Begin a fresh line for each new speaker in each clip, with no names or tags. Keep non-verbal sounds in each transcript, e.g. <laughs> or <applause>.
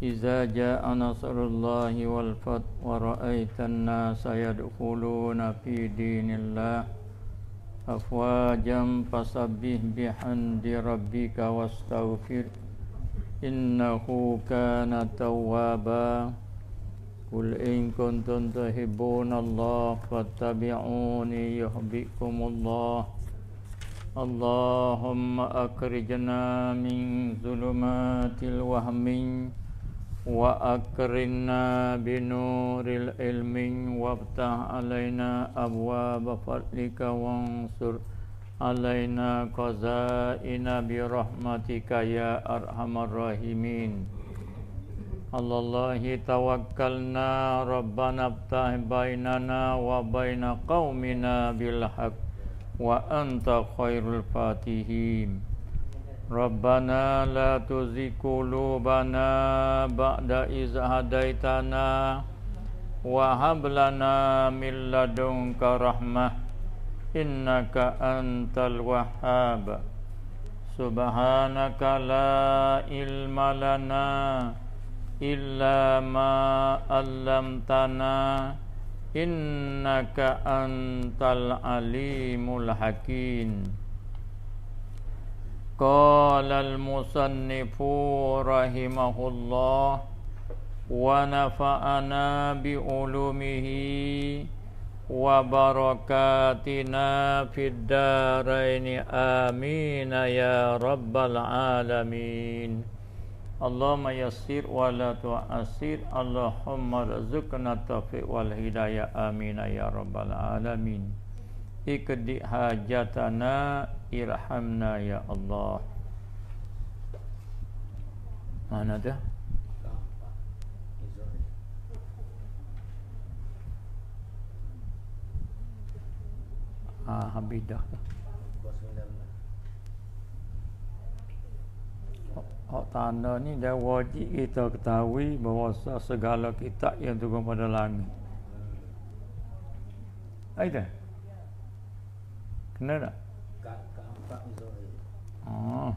إذا جاء نصر الله والفتح ورأيت الناس يدخلون في دين الله أفواجا فسبح بحمد ربك واستغفر إنه كان توابا قل إن كنتم تحبون الله فاتبعوني يحبكم الله اللهم أخرجنا من ظلمات الوهمين وأكرمنا بنور العلم وافتح علينا أبواب فضلك وانصر علينا خزائن برحمتك يا أرحم الراحمين على الله توكلنا ربنا افتح بيننا وبين قومنا بالحق وأنت خير الفاتحين ربنا لا تزغ قلوبنا بعد إذ هديتنا وهب لنا من لدنك رحمة إنك أنت الوهاب سبحانك لا علم لنا إلا ما علمتنا إنك أنت العليم الحكيم قال المصنف رحمه الله ونفعنا بعلومه وبركاتنا في الدارين امين يا رب العالمين اللهم يسر ولا تعسر اللهم ارزقنا التوفيق والهدايه امين يا رب العالمين اكد حاجتنا irhamna ya Allah. Mana dia? Ah, habis dah. Hak tanda ni dah wajib kita ketahui bahawa segala kita yang turun pada langit. Aida, Ada? Kenapa? Ah.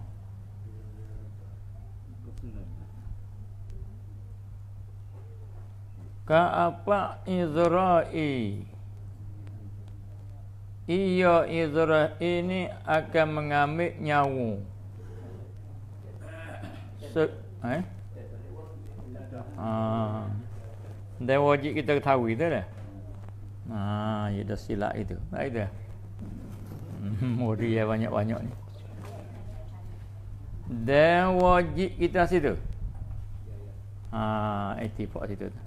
Ka apa izra'i Iya izra'i ini akan mengambil nyawu so, eh? Ah. Dan wajib kita tahu itu dah Ah, ya dah silap itu Tak dah, <laughs> Muri ya banyak-banyak ni dan wajib kita nak ha, situ. Ha, itifak situ tu.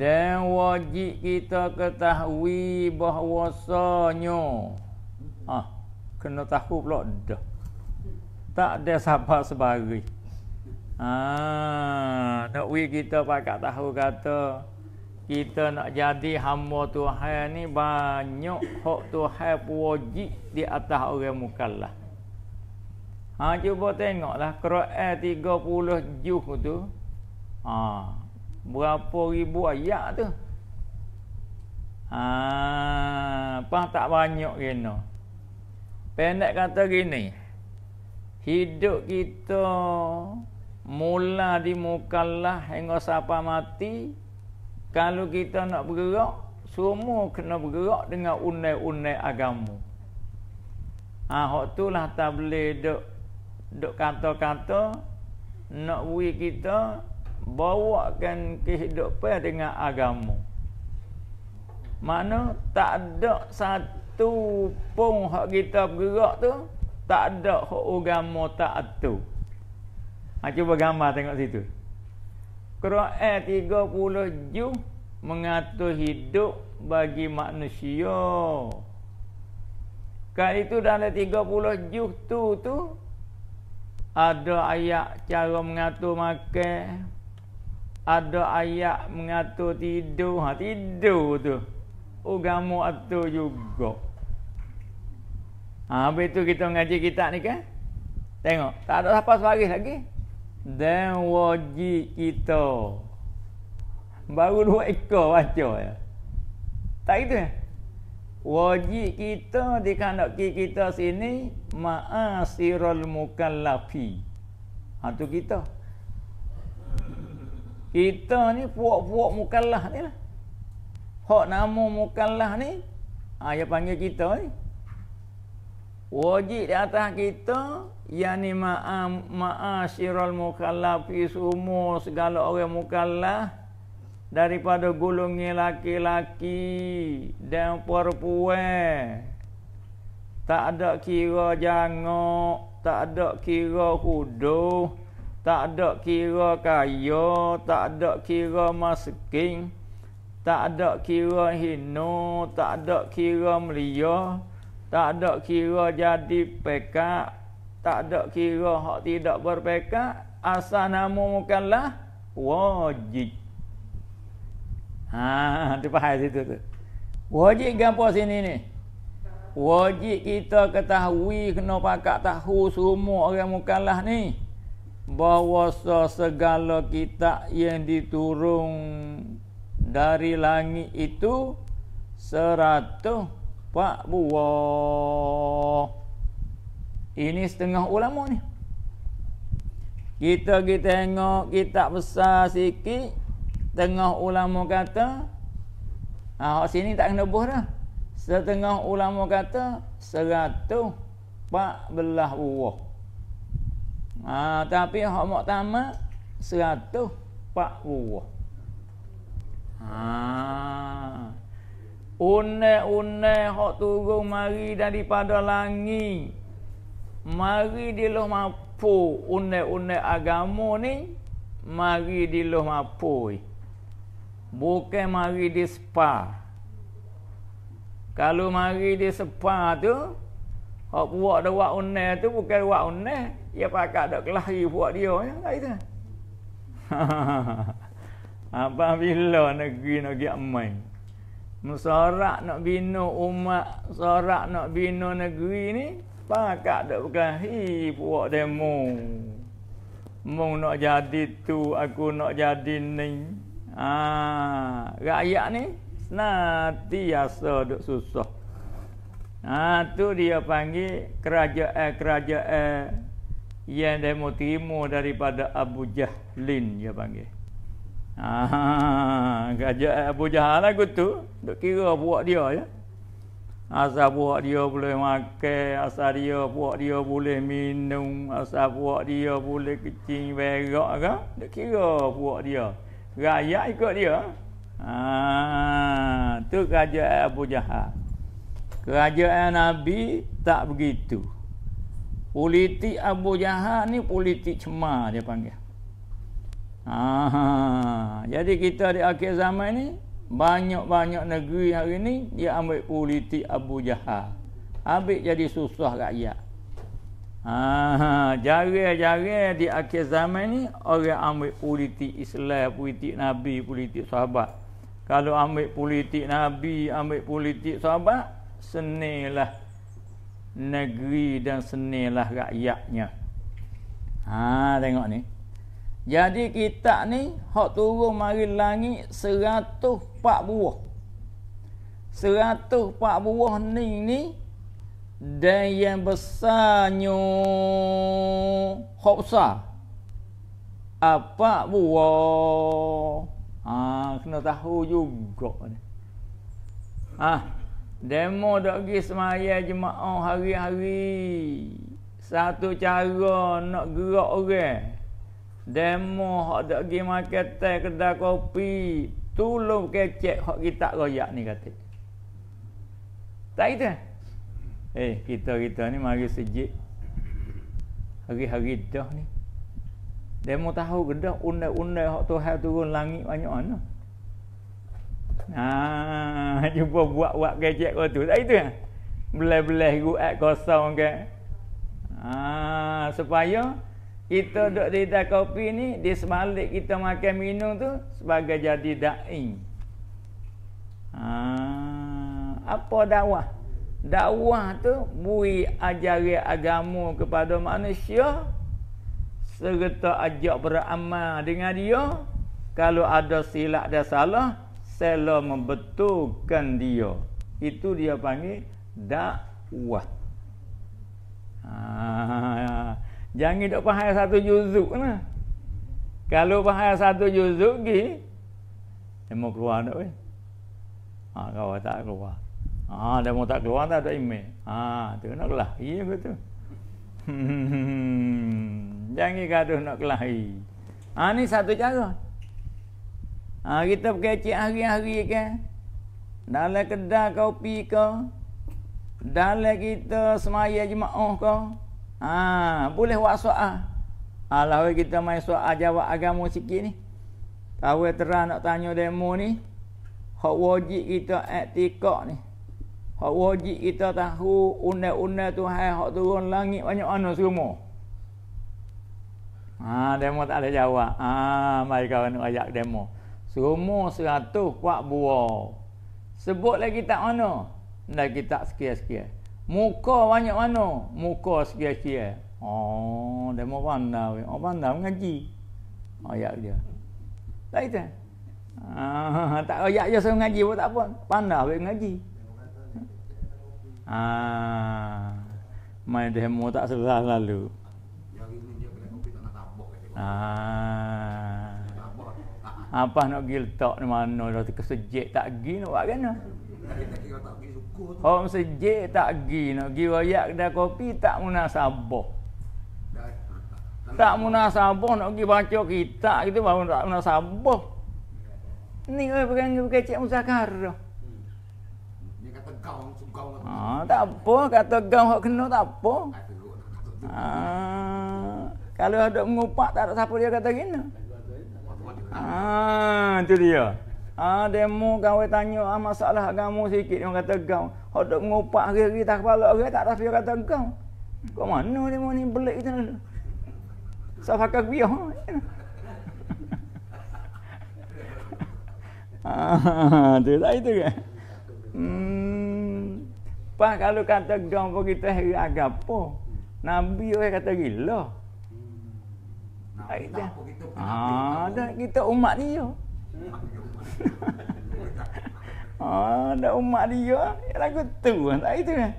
Dan wajib kita ketahui bahawasanya. Ha, kena tahu pula dah. Tak ada sabar sebagai Ha, nak wi kita pakai tahu kata kita nak jadi hamba Tuhan ni banyak hak Tuhan wajib di atas orang mukallaf. Ha cuba tengoklah Quran 30 juz tu. Ha berapa ribu ayat tu? Ha apa tak banyak kena. Pendek kata gini. Hidup kita mula di mukallah hingga siapa mati kalau kita nak bergerak semua kena bergerak dengan unai-unai agama. Ah, ha, hok tulah tak boleh duk duk kata-kata nak wui kita bawakan kehidupan dengan agama. Mana tak ada satu pun hak kita bergerak tu tak ada hak agama tak tu. Ha, cuba gambar tengok situ. Quran 30 juz mengatur hidup bagi manusia. Kali itu dalam 30 juz tu tu ada ayat cara mengatur makan ada ayat mengatur tidur ha tidur tu agama oh, atur juga ha habis tu kita mengaji kitab ni kan tengok tak ada apa sebaris lagi dan wajib kita baru dua ekor baca ya tak itu ya? wajib kita di kanak kita sini ma'asirul mukallafi. Ha tu kita. Kita ni puak-puak mukallaf ni lah. Hak nama mukallaf ni ha yang panggil kita ni. Wajib di atas kita yakni ma'am ma'asirul mukallafi semua segala orang mukallaf daripada golongan laki-laki dan perempuan tak ada kira jangok tak ada kira kudo, tak ada kira kaya tak ada kira masking, tak ada kira hino tak ada kira melia tak ada kira jadi pekak tak ada kira hak tidak berpekak asal namu mukallah wajib Ha, <laughs> tu faham situ tu. Wajib gapo sini ni? Wajib kita ketahui kena pakak tahu semua orang mukallaf ni bahawa segala kita yang diturun dari langit itu seratus pak buah. Ini setengah ulama ni. Kita kita tengok kita besar sikit Setengah ulama kata ha, Hak sini tak kena buh dah Setengah ulama kata Seratus Empat belah uwah ha, ah, Tapi hak muktama Seratus Empat uwah ha. Ah, Une-une hak turun mari daripada langi Mari di loh mampu Une-une agama ni Mari di loh mampu ni Bukan mari di spa. Kalau mari di spa tu, hak buat dah buat unai tu bukan buat unai. Ia pakai dah kelahi buat dia. Ya, itu. <laughs> Apa bila negeri nak pergi amai? Sorak nak bina umat, sorak nak bina negeri ni, pakak dah berkelahi buat demo. Mung nak jadi tu, aku nak jadi ni ha, rakyat ni nanti biasa duk susah ha, tu dia panggil kerajaan eh, kerajaan yang demo mau daripada Abu Jahlin dia panggil ha, <laughs> kerajaan Abu Jahal lah tu duk kira buat dia ya Asal buat dia boleh makan, asal dia buat dia boleh minum, asal buat dia boleh kecing berak kan? Dia kira buat dia rakyat ikut dia ha, tu kerajaan Abu Jahal kerajaan Nabi tak begitu politik Abu Jahal ni politik cemar dia panggil ha, jadi kita di akhir zaman ni banyak-banyak negeri hari ni dia ambil politik Abu Jahal ambil jadi susah rakyat Ha, jaga-jaga di akhir zaman ni orang ambil politik Islam, politik Nabi, politik sahabat. Kalau ambil politik Nabi, ambil politik sahabat, senilah negeri dan senilah rakyatnya. Ha, tengok ni. Jadi kita ni hak turun mari langit pak buah. pak buah ni ni dan yang besarnya khobsa apa buah ah kena tahu juga ni ah demo dak pergi semaya jemaah hari-hari satu cara nak gerak orang demo hak dak pergi market kedai kopi tolong kecek hak kita royak ni kata tak itu Eh, kita-kita ni mari sejik. Hari-hari dah ni. Dia mau tahu ke dah undai-undai hak Tuhan turun langit banyak mana. Nah, cuba <laughs> buat-buat gadget kau tu. Tak itu ya? Belah-belah ruat kosong ke. Ah, supaya kita duduk di dalam kopi ni, di sebalik kita makan minum tu sebagai jadi da'i. Ah, apa dakwah? dakwah tu bui ajari agama kepada manusia serta ajak beramal dengan dia kalau ada silap dan salah selo membetulkan dia itu dia panggil dakwah ha, jangan dok faham satu juzuk nah kalau faham satu juzuk gi mau keluar dak weh ha, kau tak keluar Ah, ha, dah mau tak keluar dah tak email. Ah, ha, tu nak kelahi aku tu. Hmm, <laughs> jangan gaduh nak kelahi. Ah, eh. ha, ni satu cara. Ah, ha, kita kecik hari-hari ke. Dalam kedai kopi ke. Dalam kita semaya jemaah ke. Ah, ha, boleh buat soal. Ah, kita main soal jawab agama sikit ni. Tahu terang nak tanya demo ni. Hak wajib kita aktikak ni. Hak wajib kita tahu undang-undang Tuhan hak turun langit banyak mana semua. Ha demo tak ada jawab. Ha mari kawan nak ajak demo. Semua seratus kuat buah. Sebut lagi tak mana? Dah kita sekian-sekian. Muka banyak mana? Muka sekian-sekian. Oh, demo pandai. Oh pandai mengaji. Ayat dia. Tak itu. Ah, <laughs> tak ayat je saya mengaji pun tak apa. Pandai baik mengaji. Ah. Main demo tak selesai lalu. Ah. Apa nak gil tok ni mano dah kesejek tak gi nak buat kena. Oh sejek tak gi nak gi wayak dah kopi tak munasabah. Tak munasabah nak gi baca kita kita baru tak munasabah. Ni oi pegang gi kecek musakar. Hmm.
Dia kata kau Ah,
ha, tak apa kata gam hok kena tak apa. Ha, lah, lah, lah. ha kalau ada mengupak tak ada siapa dia kata gini. Ah, ha, tu dia. Ah, ha, demo kawe tanya ah masalah agama sikit dia kata gam. Hok dok mengupak hari-hari tak kepala orang tak ada dia kata gam. Kau mana demo ni belik kita. Safaka biar. Ha? Ah, dia ya. <laughs> ha, itu ke? Hmm. Pak kalau kata gang pun kita hari agapo. Nabi orang kata gila. Hmm. Nah, kita, kita, ah, kita umat dia. <laughs> ah, dah umat dia. Ya, lagu tu. Lah, tak itu kan?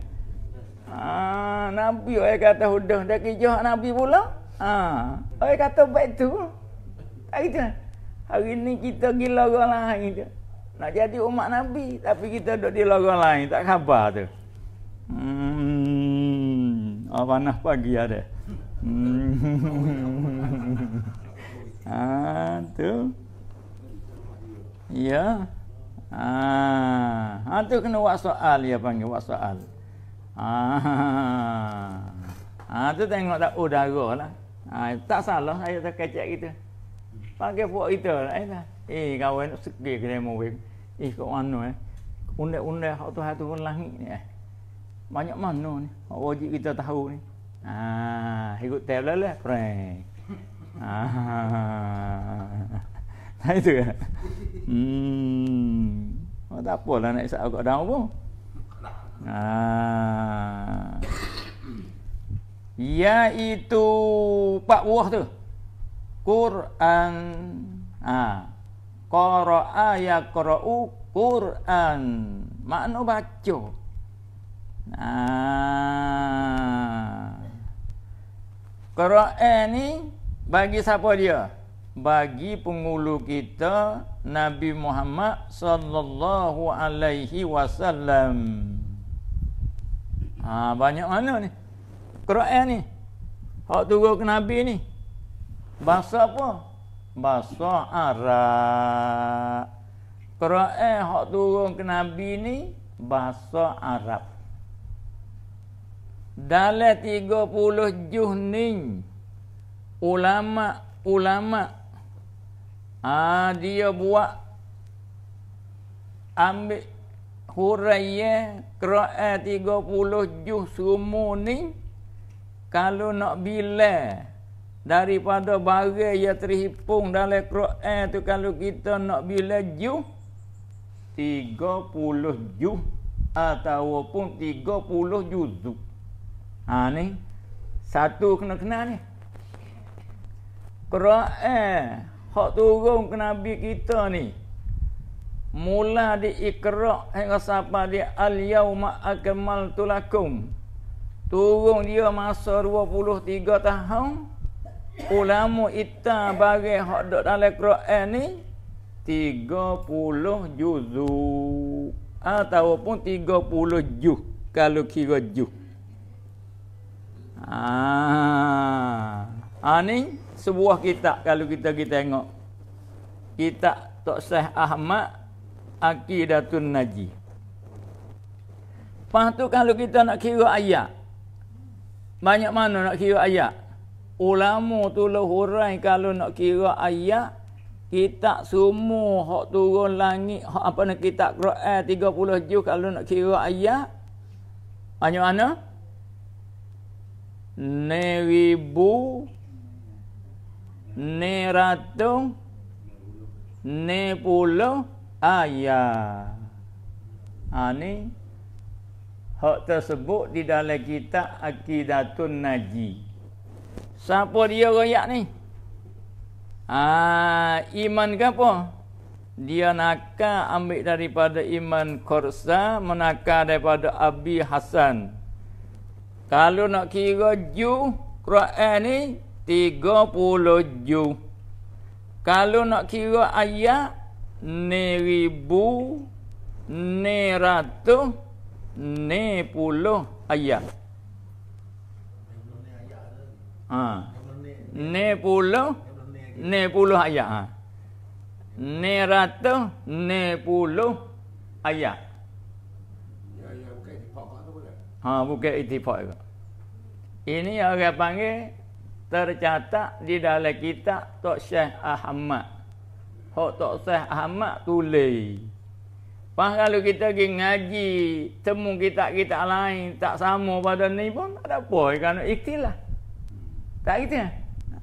Ah, Nabi orang kata hudah. Dah kejauh Nabi pula. Ah, orang kata baik tu. Tak itu lah. Hari ni kita gila orang lain. Nak jadi umat Nabi. Tapi kita duduk di orang lain. Tak khabar tu. Ha, panas pagi ada. Hmm. Ha, <laughs> tu. Ya. ah, ha tu kena buat soal dia panggil buat soal. Ah, Ha tu tengok tak udara oh, lah. Ha, tak salah saya tak kecek kita. Panggil buat kita lah. Eh, eh kawan sekir kena mobil. Eh kau mana eh. Undai-undai hak tu hatu pun langit ni eh banyak mana ni hak wajib kita tahu ni Ah, ikut tablet lah prank ha <laughs> ha itu ya hmm oh, tak apalah nak isap kat dalam pun ha iaitu pak buah tu Quran ah, qaraa ya qara'u Quran mana baca Ah. Quran ni bagi siapa dia? Bagi pengulu kita Nabi Muhammad sallallahu alaihi wasallam. Ha banyak mana ni? Quran ni. Hak turun ke Nabi ni. Bahasa apa? Bahasa Arab. Quran hak turun ke Nabi ni bahasa Arab dalam 30 juz ni ulama ulama ah dia buat ambil huraya kera 30 juh sumu ni kalau nak bila daripada barang yang terhipung dalam kera tu kalau kita nak bila juh 30 juh ataupun puluh juzuk Ha ni. Satu kena kenal ni. Quran hak turun ke nabi kita ni. Mula di Iqra hingga sampai di Al yauma akmaltu lakum. Turun dia masa 23 tahun. Ulama itta bagi hak dok dalam Quran ni 30 juzu ataupun 30 juz kalau kira juz. Ah. Ah ni sebuah kitab kalau kita kita tengok. Kitab Tok Syekh Ahmad Aqidatun Naji. Lepas tu kalau kita nak kira ayat. Banyak mana nak kira ayat? Ulama tu lehurai kalau nak kira ayat. Kita semua hak turun langit, hak apa nak kita Quran 30 juz kalau nak kira ayat. Banyak mana? Nebu, wibu ne ratu ne aya ha ni hak tersebut di dalam kitab akidatun naji siapa dia royak ni ha iman ke apa dia nakal ambil daripada iman korsa menakal daripada abi hasan kalau nak kira ju Quran ni 30 ju. Kalau nak kira ayat ni ribu ni ratu ni puluh ayat. Ha. Ni puluh ni puluh ayat. Ha. Ni ratu ni puluh ayat. Ha bukan ittifaq juga. Ini orang panggil tercatat di dalam kitab Tok Syekh Ahmad. Hak Tok Syekh Ahmad tulis. Pas kalau kita pergi ngaji, temu kitab-kitab lain tak sama pada ni pun tak ada apa kan? ikhtilah. Tak gitu ya?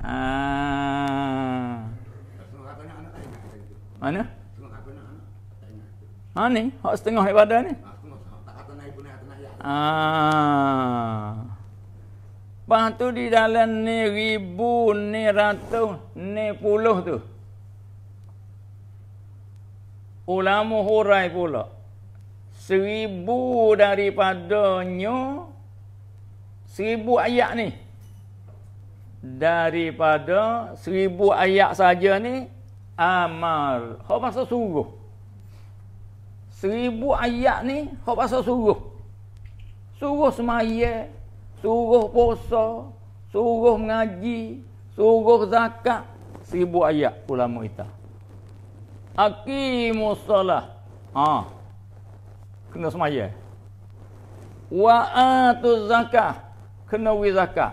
Ah. Mana? Ha ni, hak setengah daripada ni. Ha. Ah, tu di dalam ni ribu, ni ratus, ni puluh tu. Ulama hurai pula. Seribu daripada nyu, Seribu ayat ni. Daripada seribu ayat saja ni. Amal. Kau pasal suruh. Seribu ayat ni. Kau pasal suruh suruh semaya, suruh puasa, suruh mengaji, suruh zakat. Seribu ayat ulama kita. Aqimus salah. Ha. Kena semaya. Wa zakat, Kena wi zakah.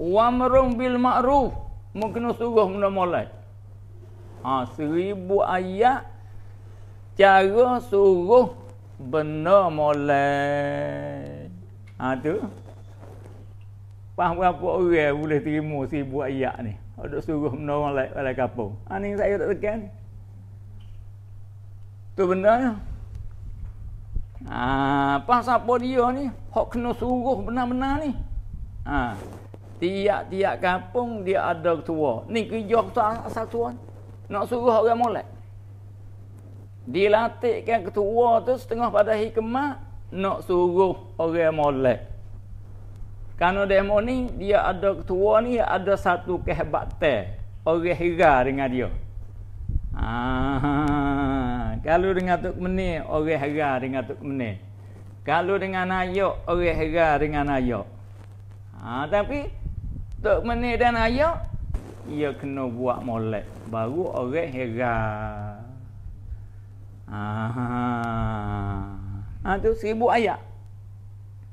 Wa marum bil ma'ruf. Mungkin suruh mula mula Ha, seribu ayat. Cara suruh benda molek. Ha tu. Pas berapa orang boleh terima sibuk ayat ni. Ada suruh benda orang lain balai kapung. Ha ni saya tak tekan. Tu benda ni. Ha pas siapa dia ni? Hak kena suruh benar-benar ni. Ha. Tiap-tiap kampung dia ada ketua. Ni kerja ketua asal tuan. Nak suruh orang molek dilatihkan ketua tu setengah pada hikmat nak suruh orang molek. Karena demo ni dia ada ketua ni ada satu kehebatan orang hira dengan dia. Ah, kalau dengan tu meni orang hira dengan tu meni. Kalau dengan ayok orang hira dengan ayok. Ah, ha, tapi tu meni dan ayok ia kena buat molek baru orang hira. Ha, tu seribu ayat.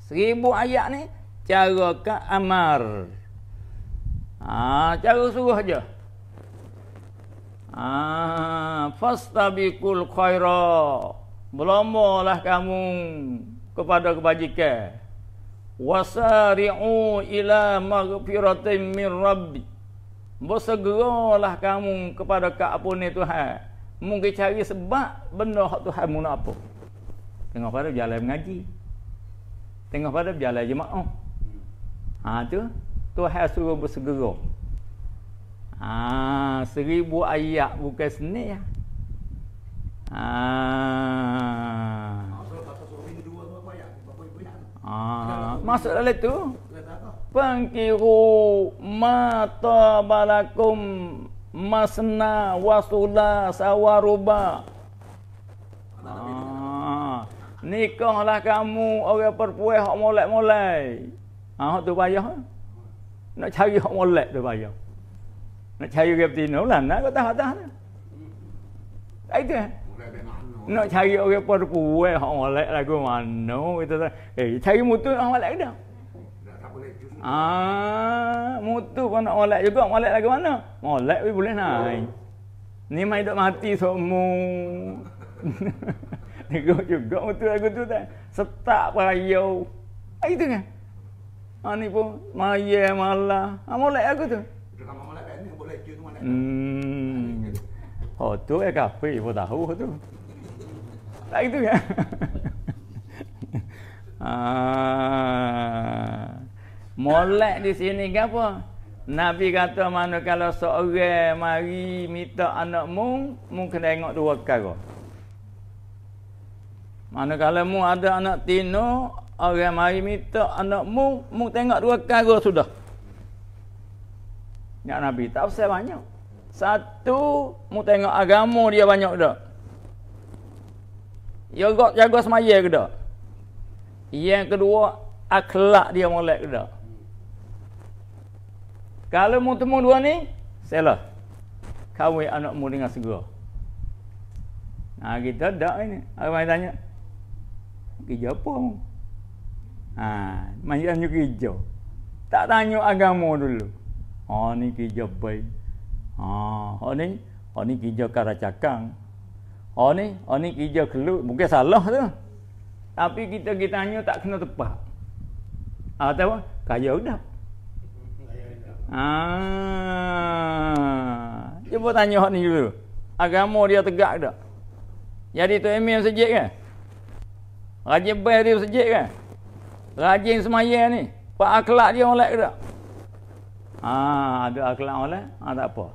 Seribu ayat ni cara ke amar. Ha, cara suruh aja. Ha, fastabiqul khaira. Berlombalah kamu kepada kebajikan. Wasari'u ila maghfiratin min rabbi. Bersegeralah kamu kepada keampunan Tuhan mungkin cari sebab benda hak Tuhan mu nak apa. Tengok pada berjalan mengaji. tengah pada berjalan jemaah. Ha tu Tuhan suruh bersegera. Ha seribu ayat bukan senik ya. Ha. Ha masuk dalam tu. Pangkiru mata balakum masna wasula sawaruba. Ah, nikahlah kamu orang perempuan hok molek-molek. hok ah, tu payah. Nak cari hok molek tu payah. Nak cari orang betina lah, eh? nak kata hak tah. Itu. Nak cari orang perempuan hok molek lagu mano itu. Eh, cari mutu hok molek dah. Ah, mutu pun nak molek juga, molek lagi mana? Molek pun boleh naik. Oh. Ni mai hidup mati semua. <laughs> Tengok juga mutu aku tu tak. Setak payo. Ah itu kan. Ah ni pun maye malah. Ah molek aku tu. Kalau molek ni boleh je tu molek. Hmm. Oh tu eh kafe pun tu. Tak itu kan. <laughs> ah. Molek di sini ke apa? Nabi kata mana kalau seorang mari minta anak mu, mu kena tengok dua perkara. Mana kalau mu ada anak tino, orang mari minta anak mu, mu tengok dua perkara sudah. Ya Nabi, tak usah banyak. Satu, mu tengok agama dia banyak dah. Ya kau jaga semaya ke dah? Yang kedua, akhlak dia molek ke dah? Kalau mu temu dua ni, selah. Kawin anak mu dengan segera. Nah, kita tak ini. Apa yang tanya? Kerja apa mu? Ha, anyu tanya kerja. Tak tanya agama dulu. Ha, ni kerja baik. Ha, oh ni, ha ni kerja cakang. Ha ni, ha ni kerja keluk. Mungkin salah tu. Tapi kita kita tanya tak kena tepat. Atau ha, kaya udah. Ah. Cuba tanya hak ni dulu. Agama dia tegak tak? Jadi tu Emil sejik kan? Rajin bay dia sejik kan? Rajin semayah ni. Pak akhlak dia oleh ke tak? Ah, ada akhlak oleh? Ah, tak apa.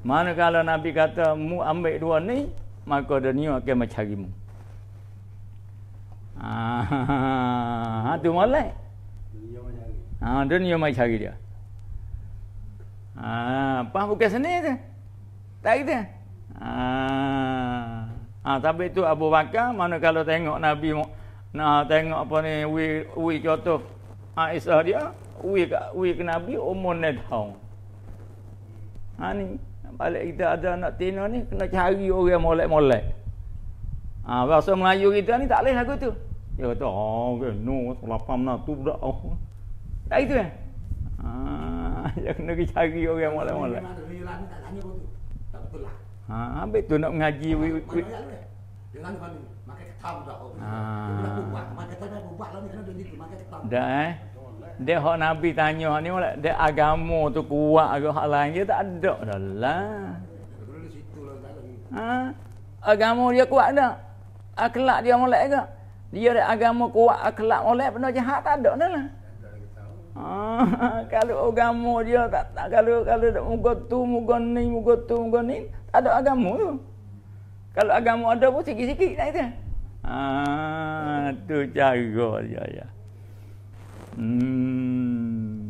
Mana kalau Nabi kata, mu ambil dua ni, maka dunia akan ah, <laughs> ha, mencari mu. Ah, itu ha, ha, ha, ha, ha, ha, ha, ha, ha, ha, ha, Ah, pang bukan seni je. Tak kita. Ha. Ah. Ha, ah. tapi tu Abu Bakar mana kalau tengok Nabi nak tengok apa ni wi wi jatuh Aisyah dia wi ke ke Nabi umur ni tahun. Ha ni balik kita ada anak tina ni kena cari orang molek-molek. Ah ha, bahasa Melayu kita ni tak leh lagu tu. Dia ya, kata, oh, okay, no, lapam nak lah, tu budak. Oh. Tak itu kan? Eh. Ya? <laughs> yang negeri-negeri orang mula-mula. Lah. Ha, ambil tu nak mengaji wi wi.
Jangan kami eh. makan ketam ha. dah. Ha. Makan ketam dah buat lah ni kena duduk makan
ketam. Dah eh. Dia hak Nabi tanya ni mula dia agama tu kuat ke hak lain dia tak ada dah lah. lah ha. Agama dia kuat dah. Akhlak dia molek ke? Dia ada agama kuat akhlak molek benda jahat tak ada dah lah. Ah, <laughs> kalau agama dia tak, tak kalau kalau tak muga tu muga ni muga tu muga ni tak ada agama tu. Kalau agama ada pun sikit-sikit dah itu. Ah tu cara dia ya. Hmm.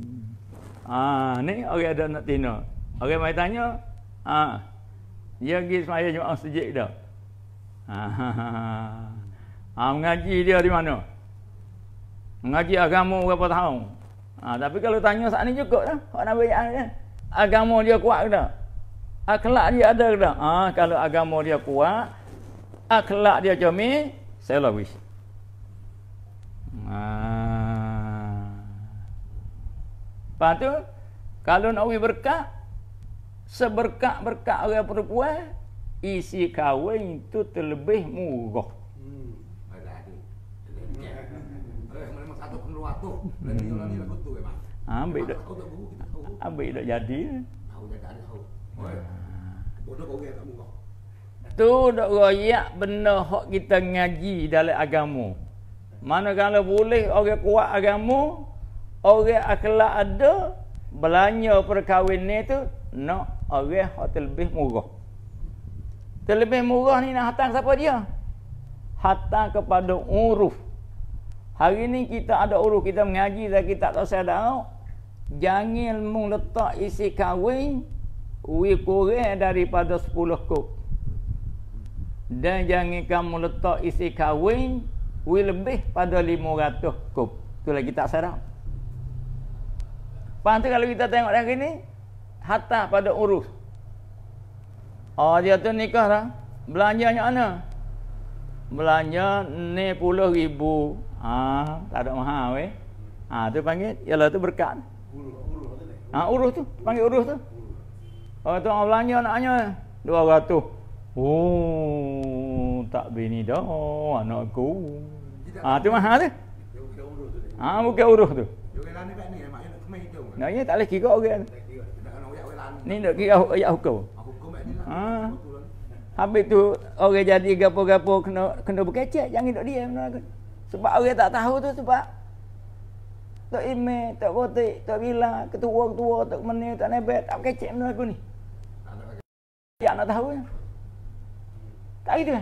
Ah ni orang ada nak tina. Orang mai tanya, ah dia pergi saya Jumaat sejik dah. Ah, ah, <laughs> ah. ah mengaji dia di mana? Mengaji agama berapa tahun? Ha, tapi kalau tanya saat ni cukup dah. Orang nak bayar kan? Eh? Agama dia kuat ke tak? Akhlak dia ada ke tak? Ha, kalau agama dia kuat, akhlak dia cermin, saya lah wish. Ha. Lepas tu, kalau nak wish berkat, seberkat-berkat orang perempuan, isi kawin itu terlebih murah.
patuh. Lagi tu memang. Ah,
ambil dok. jadi. Ah. Tu dok royak benda hak kita ngaji dalam agama. Mana kalau boleh orang kuat agama, orang akhlak ada belanja perkahwin ni tu nak orang hak terlebih murah. Terlebih murah ni nak hantar siapa dia? Hantar kepada uruf. Hari ni kita ada urus kita mengaji dan kita tak sadar. Jangan mung letak isi kahwin wi kurang daripada 10 kop. Dan jangan kamu letak isi kahwin wi lebih pada 500 kop. Tu lagi tak sadar. Faham tu kalau kita tengok hari ni hatta pada urus. Oh dia tu nikah dah. Belanjanya mana? Belanja ni puluh ribu Ha, tak ada maha we. Ha, tu panggil ialah tu berkat. Uruh, uruh, uruh. Ha, uruh tu, panggil uruh tu. Oh, tu orang belanja anaknya 200. Oh, tak bini dah anakku.
Ha, tu maha tu.
Ha, bukan uruh tu.
Nanya tak boleh kira orang. Kan. Ni nak kira ayat
hukum. Ha. Habis tu orang jadi gapo-gapo kena kena berkecek jangan duk diam nak. Sebab orang tak tahu tu sebab Tok Ime, Tok Kotik, Tok Bila, Ketua-ketua, Tok Menil, Tok Nebel, tak kecek benda aku ni. Ya nak tahu ya. Tak gitu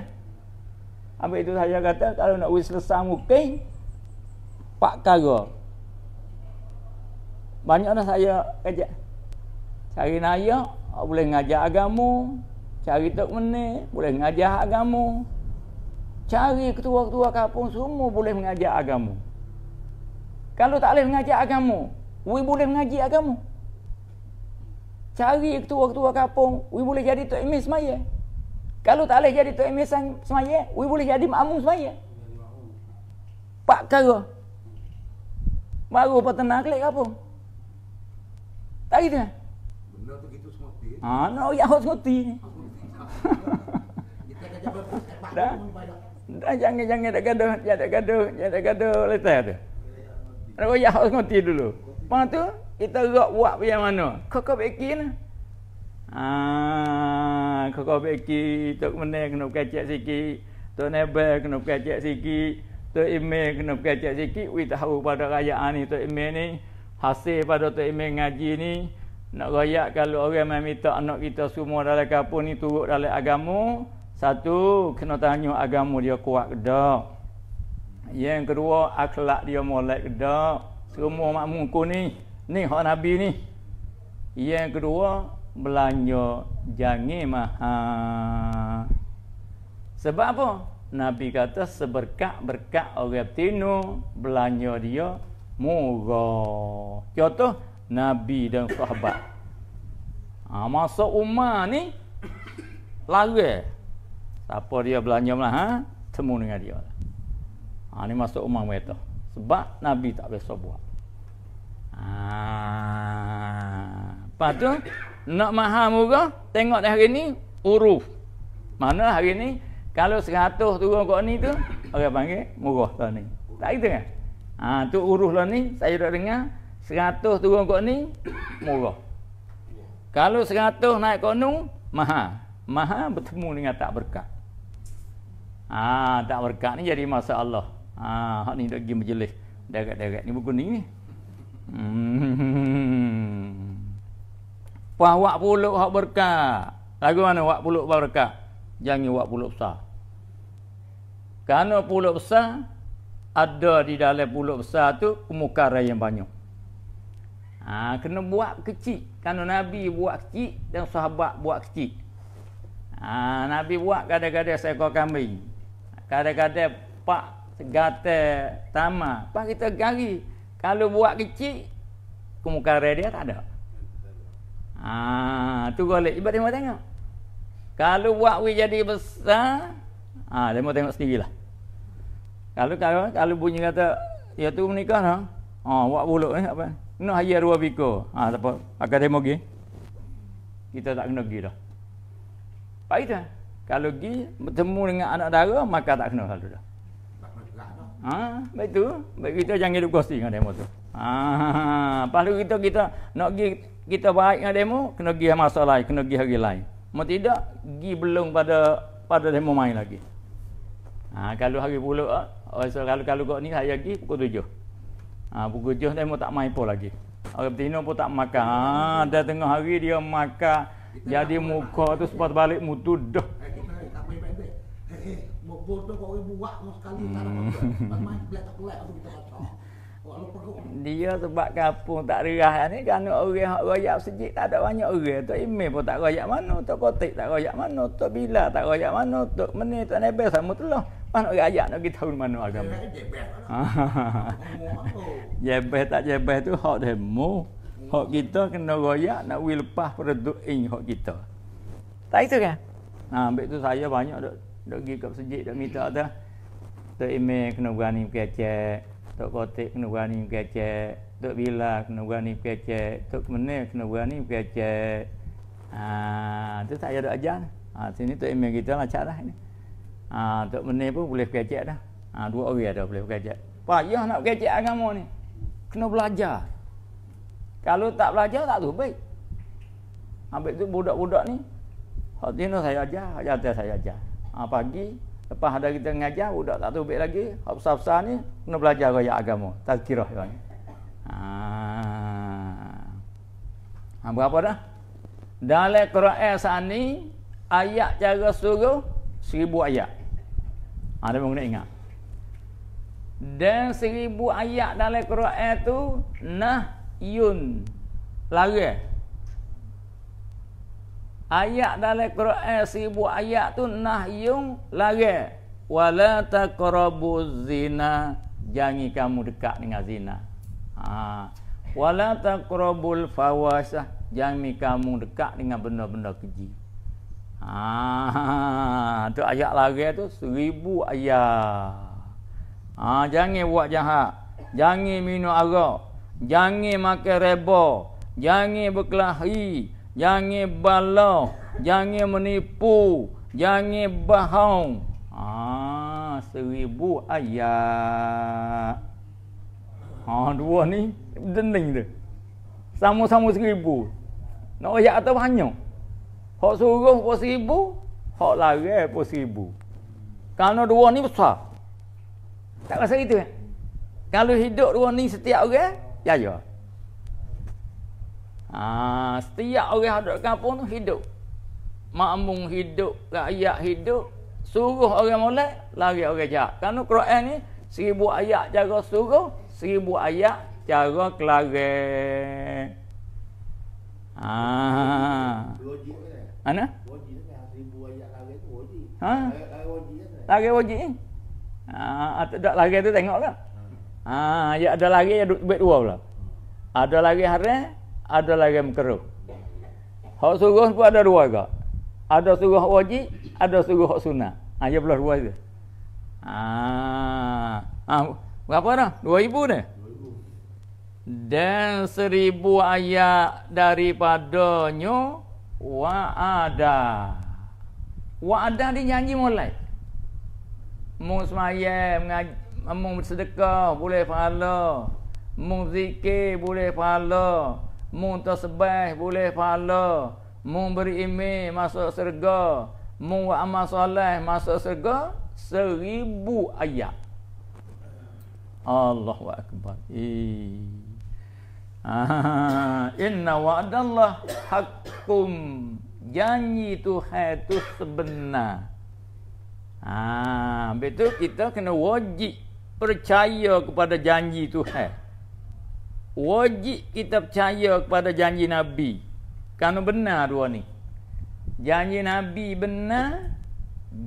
Ambil kan? itu saya kata kalau nak wis selesai mungkin Pak Kago. Banyak dah saya kerja. Cari naya, boleh ngajar agamu. Cari Tok Menil, boleh ngajar agamu. Cari ketua-ketua kampung semua boleh mengajar agama. Kalau tak boleh mengajar agama, we boleh mengaji agama. Cari ketua-ketua kampung, we boleh jadi Tok Imin semaya. Kalau tak boleh jadi Tok Imin semaya, we boleh jadi makmum semaya. Pak kara. Baru peternak klik kampung. Tak gitu Ah, no, ya, semua. Kita
kerja berpikir. Dah.
Dah jangan jangan tak gaduh, jangan tak gaduh, jangan tak gaduh, letak tu. Nak royak harus ngoti dulu. Pang tu kita rak buat macam mana? Kokok beki ni. Ah, kokok beki tok menek kena kacak sikit. Tok nebel kena kacak sikit. Tok email kena kacak sikit. Wi tahu pada rayaan ni tok email ni hasil pada tok email ngaji ni nak royak kalau orang mai minta anak kita semua dalam kampung ni turut dalam agama satu, kena tanya agama dia kuat ke tak. Yang kedua, akhlak dia molek ke tak. Semua makmumku ni, ni hak Nabi ni. Yang kedua, belanja jangan mahal. Sebab apa? Nabi kata seberkat-berkat orang tinu belanja dia murah. Contoh Nabi dan sahabat. Ha, masa Umar ni lari. Tak apa dia belanja malah Ha? Temu dengan dia. Ha, ni masuk rumah mereka. Sebab Nabi tak biasa buat. Ha. Lepas tu, nak maha muka, tengok dah hari ni, uruf. Mana hari ni, kalau seratus tu kot ni tu, orang panggil murah lah ni. Tak gitu kan? Ha, tu uruf lah ni, saya dah dengar, seratus turun kot ni, murah. Kalau seratus naik konung, maha maha bertemu dengan tak berkat. Ah, tak berkat ni jadi masalah. Allah. Ha, ah, hak ni dok gi majlis derat-derat ni buku ni. Hmm. Puan wak puluk hak berkat. Lagu mana wak puluk berkat? Jangan wak puluk besar. Karena puluk besar ada di dalam puluk besar tu kemukaran yang banyak. Ah, kena buat kecil. Karena Nabi buat kecil dan sahabat buat kecil. Ah, Nabi buat kadang-kadang seekor kambing kadang-kadang pak gata tama pak kita gari kalau buat kecil kemukara dia tak ada ah tu boleh cuba demo tengok kalau buat we jadi besar ah ha, demo tengok sendirilah kalau kalau kalau bunyi kata ya tu menikah lah. ha ah buat buluk ni eh, apa nak haya ruwa biko ah siapa akan demo kita tak kena gi dah baik dah kalau pergi bertemu dengan anak dara maka tak kena satu dah. Ha, baik tu. Baik kita jangan hidup kosti dengan demo tu. Ha, lepas tu kita kita nak pergi kita baik dengan demo kena pergi masa lain, kena pergi hari lain. Mau tidak pergi belum pada pada demo main lagi. Ha, kalau hari puluh ha? oh, kalau kalau kau ni saya pergi pukul tujuh ha, pukul tujuh demo tak main pun lagi. Orang betina pun tak makan. Ha, dah tengah hari dia makan. Jadi muka tu sempat balik mutu dah. Eh,
bodoh kau ribu wak sama sekali tak dapat hmm. tak main belah tak
dia sebab kampung tak rerah ni kan? orang hak royak sejik tak ada banyak orang tok imeh pun tak royak mana tok kotik tak royak mana tok bila tak royak mana tok meni tak nebel sama telah mana orang ayak nak kita tahu mana agama jebes <laughs> tak jebes tu hak demo hak kita kena royak nak wi lepas produk ing hak kita tak itu kan Nah, ambil tu saya banyak duk Dok gi kat masjid dak minta dah. Tok Ime kena berani mengecek, Tok Kotik kena berani mengecek, Tok Bila kena berani mengecek, Tok Mene kena berani mengecek. Ah, tu saya ada ajar. Ah, sini Tok Ime kita lah cara ni. Ah, Tok Mene pun boleh mengecek dah. Ah, dua orang ada boleh mengecek. Payah nak mengecek agama ni. Kena belajar. Kalau tak belajar tak tu baik. Ambil tu budak-budak ni. Hati ni saya ajar, ajar saya ajar ha, pagi lepas ada kita mengajar budak tak tahu baik lagi hafsah-hafsah ni kena belajar gaya agama tazkirah dia ni ha. ha berapa dah dalam Quran saat ni ayat cara suruh seribu ayat ha dia kena ingat dan seribu ayat dalam Quran tu nah yun larang ayat dalam Quran sibu ayat tu nahyung lagi wala taqrabu zina jangan kamu dekat dengan zina ha wala taqrabul fawasah jangan kamu dekat dengan benda-benda keji ha tu ayat lagi tu seribu ayat ha jangan buat jahat jangan minum arak jangan makan reba jangan berkelahi jangan balau, jangan menipu, jangan bahong. Ah, ha, seribu ayat. Ha, dua ni dening tu. Sama-sama seribu. Nak ayat atau banyak? Hak suruh pun seribu, hak lari pun seribu. Kerana dua ni besar. Tak rasa itu? kan? Kalau hidup dua ni setiap orang, ya ya. Ha, setiap orang duduk kampung tu hidup. Makmum hidup, rakyat hidup, suruh orang molek, lari orang jahat. Kerana Quran ni seribu ayat cara suruh, seribu ayat cara kelare. Ha. Kan? Ana? Kan? Ha? Kan? Lari wajib ni? Ha, tak ada lagi tu tengoklah. Hmm. Ha, ya ada lagi ya duit dua pula. Ada lagi haram, ada lagi makruh. Hak suruh pun ada dua juga. Ada suruh wajib, ada suruh hak sunat. Ha, ya belah dua itu. Ha, ha, berapa dah? Dua ribu ni? Dan seribu ayat daripadanya wa ada. Wa ada dia nyanyi mulai. Mu semayah, mung sedekah boleh pahala. Mu zikir boleh pahala mu tasbih boleh pahala mu beri imi masuk serga mu amal soleh masuk serga seribu ayat Allah wa akbar ah, inna wa'adallah hakum janji Tuhan itu sebenar Ah, betul kita kena wajib percaya kepada janji Tuhan. Wajib kita percaya kepada janji Nabi. Kerana benar dua ni. Janji Nabi benar.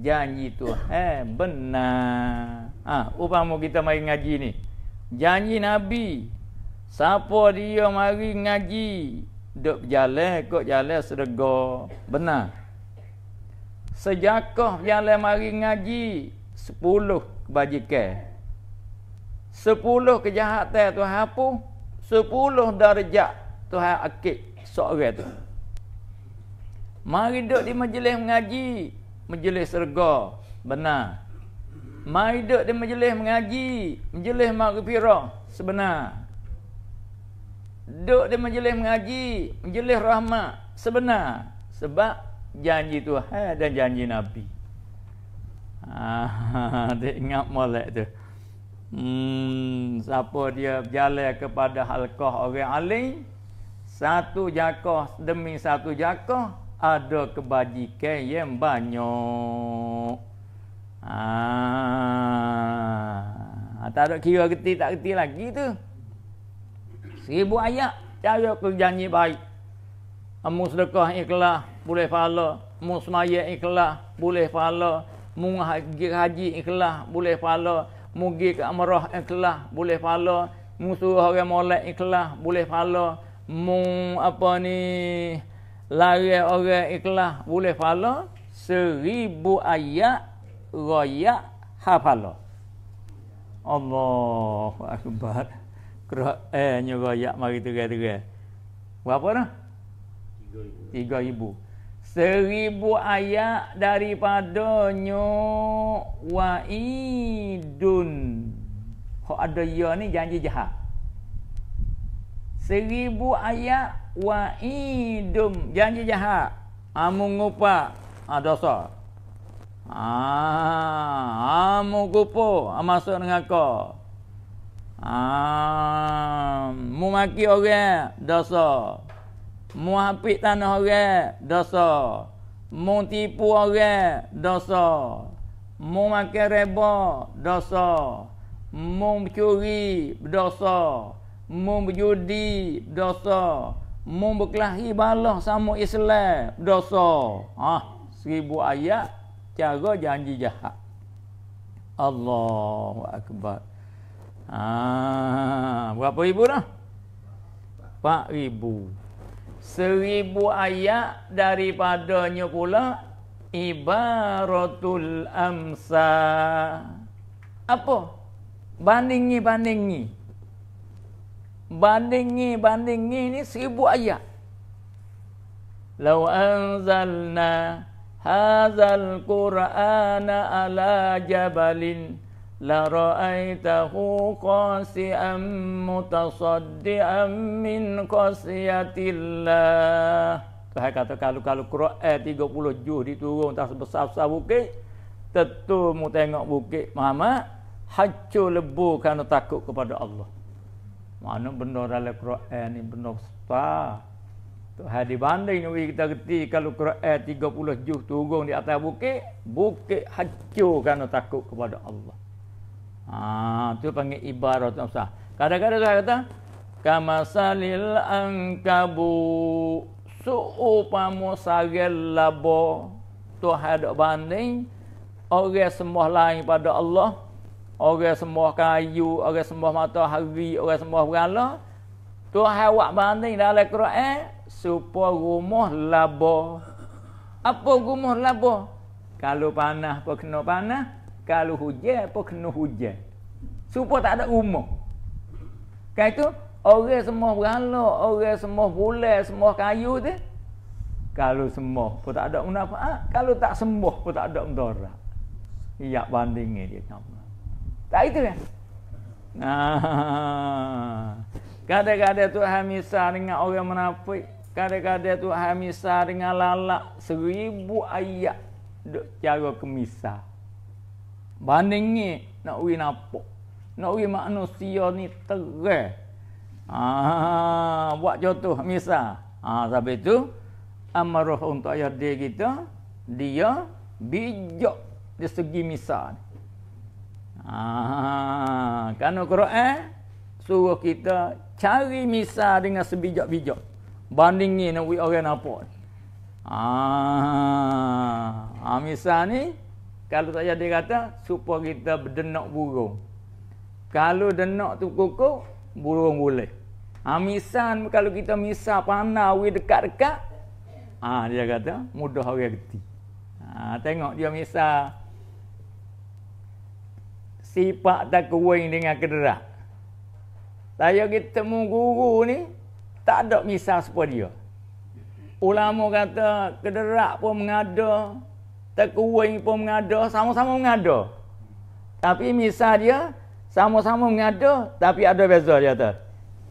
Janji tu Tuhan benar. Ah, ha, upama kita mari ngaji ni. Janji Nabi. Siapa dia mari ngaji. Duk berjalan, kok jalan serga. Benar. Sejakah jalan mari ngaji. Sepuluh kebajikan. Sepuluh kejahatan tu pun Sepuluh darjah Tuhan akik seorang tu. Mari duduk di majlis mengaji. Majlis serga. Benar. Mari duduk di majlis mengaji. Majlis maghfirah. Sebenar. Duduk di majlis mengaji. Majlis rahmat. Sebenar. Sebab janji Tuhan dan janji Nabi. <laughs> Ah, <laughs> ingat molek tu. Hmm, siapa dia berjalan kepada halkah orang alim satu jakah demi satu jakah ada kebajikan yang banyak. Ah, ha, tak ada kira keti tak keti lagi tu. Seribu ayat cara kerjanya baik. Amu sedekah ikhlas boleh pahala, musmaya ikhlas boleh pahala, mung haji ikhlas boleh pahala mugi ke amarah ikhlas boleh pahala musuh orang molek ikhlas boleh pahala mung apa ni lari orang ikhlas boleh pahala seribu ayat raya hafala Allah akbar kerana eh, raya mari tu gaya tu gaya berapa dah? 3000 3000 seribu ayat daripada nyok waidun. Kok ada ya ni janji jahat. Seribu ayat waidun. Janji jahat. Amung ha, upa. Ha, dosa. Ah, ha, ha, amung kupu. Masuk dengan kau. Ah, mumaki orang. Dosa. Dosa. Muhapit tanah orang, dosa. Mu tipu orang, dosa. Mu makan reba, dosa. Mu curi, dosa. Mu berjudi, dosa. Mu berkelahi balah sama Islam, dosa. Ah, seribu ayat, cara janji jahat. Allahu Akbar. Ah, berapa ribu dah? 4 ribu seribu ayat daripadanya pula ibaratul amsa apa bandingi bandingi bandingi bandingi ni seribu ayat law anzalna hazal qur'ana ala jabalin لرأيته قاسئا متصدئا من min الله Tuhan kata kalau kalau Quran 30 juz diturun atas besar-besar bukit tentu mu tengok bukit Muhammad hancur lebur kerana takut kepada Allah. Mana benda dalam Quran ni benda besar. Tuhan dibanding ni kita reti kalau Quran 30 juz turun di atas bukit, bukit hancur kerana takut kepada Allah. Ha, tu panggil ibarat usah. Kadang-kadang saya kata kamasalil angkabu suupamu sagel labo Tuhan ada banding orang semua lain pada Allah orang semua kayu orang semua matahari orang semua berala Tuhan awak banding dalam Quran supaya rumah labo apa rumah labo kalau panah pun kena panah kalau hujan apa kena hujan. Supaya tak ada rumah. Kan itu orang semua beralak, orang semua boleh, semua kayu tu. Kalau semua pun tak ada manfaat, kalau tak semua pun tak ada mudarat. Ya banding dia sama. Tak itu kan? Nah. Kadang-kadang tu misal dengan orang munafik, kadang-kadang tu misal dengan lalak seribu ayat duk cara kemisah bandingnya nak ui napa? Nak ui manusia ni terai. Ah, buat contoh misal. Ah, sampai tu amaroh untuk ayah dia kita, dia bijak di segi misal. Ah, kan Quran suruh kita cari misal dengan sebijak-bijak. bandingnya nak ui orang apa? Ah, ah misal ni kalau tak jadi kata supaya kita berdenak burung. Kalau denak tu kukuk burung boleh. Ha misan kalau kita misal panah we dekat-dekat ha dia kata mudah orang reti. Ha tengok dia misal sipak tak kuing dengan kederak. Saya kita temu guru ni tak ada misal sepa dia. Ulama kata kederak pun mengada Tekuing pun mengada, sama-sama mengada. Tapi misal dia, sama-sama mengada, tapi ada beza dia tu.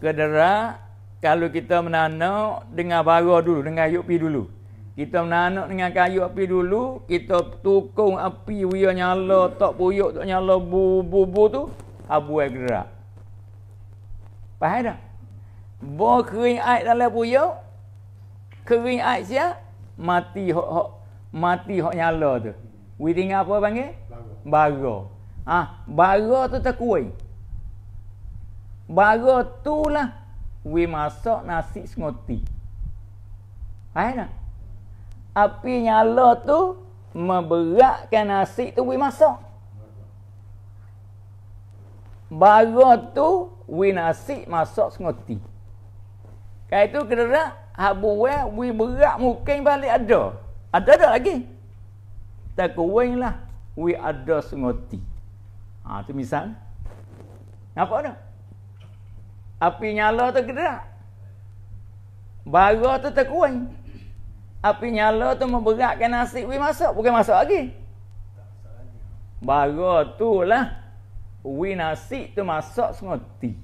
Kedera, kalau kita menanak dengan bara dulu, dengan yuk pi dulu. Kita menanak dengan kayu api dulu, kita tukung api, wia nyala, tak puyuk, tak nyala, bubu-bubu tu, abu yang gerak. Faham tak? Bawa kering air dalam puyuk, kering air siap, mati hok-hok mati hok nyala tu. Wiring apa panggil? Bara. Ah, bara tu tak terkuai. Bara tu lah we masak nasi sengoti. Hai nak. Api nyala tu memberatkan nasi tu we masak. Bara tu we nasi masak sengoti. Kaitu kedera habu we berat mungkin balik ada. Ada ada lagi. Tak kuing lah. We ada sengoti. Ha, tu misal. Nampak tak? Api nyala tu kira. Bara tu tak kuing. Api nyala tu memberatkan nasi. We masak. Bukan masak lagi. Bara tu lah. We nasi tu masak sengoti.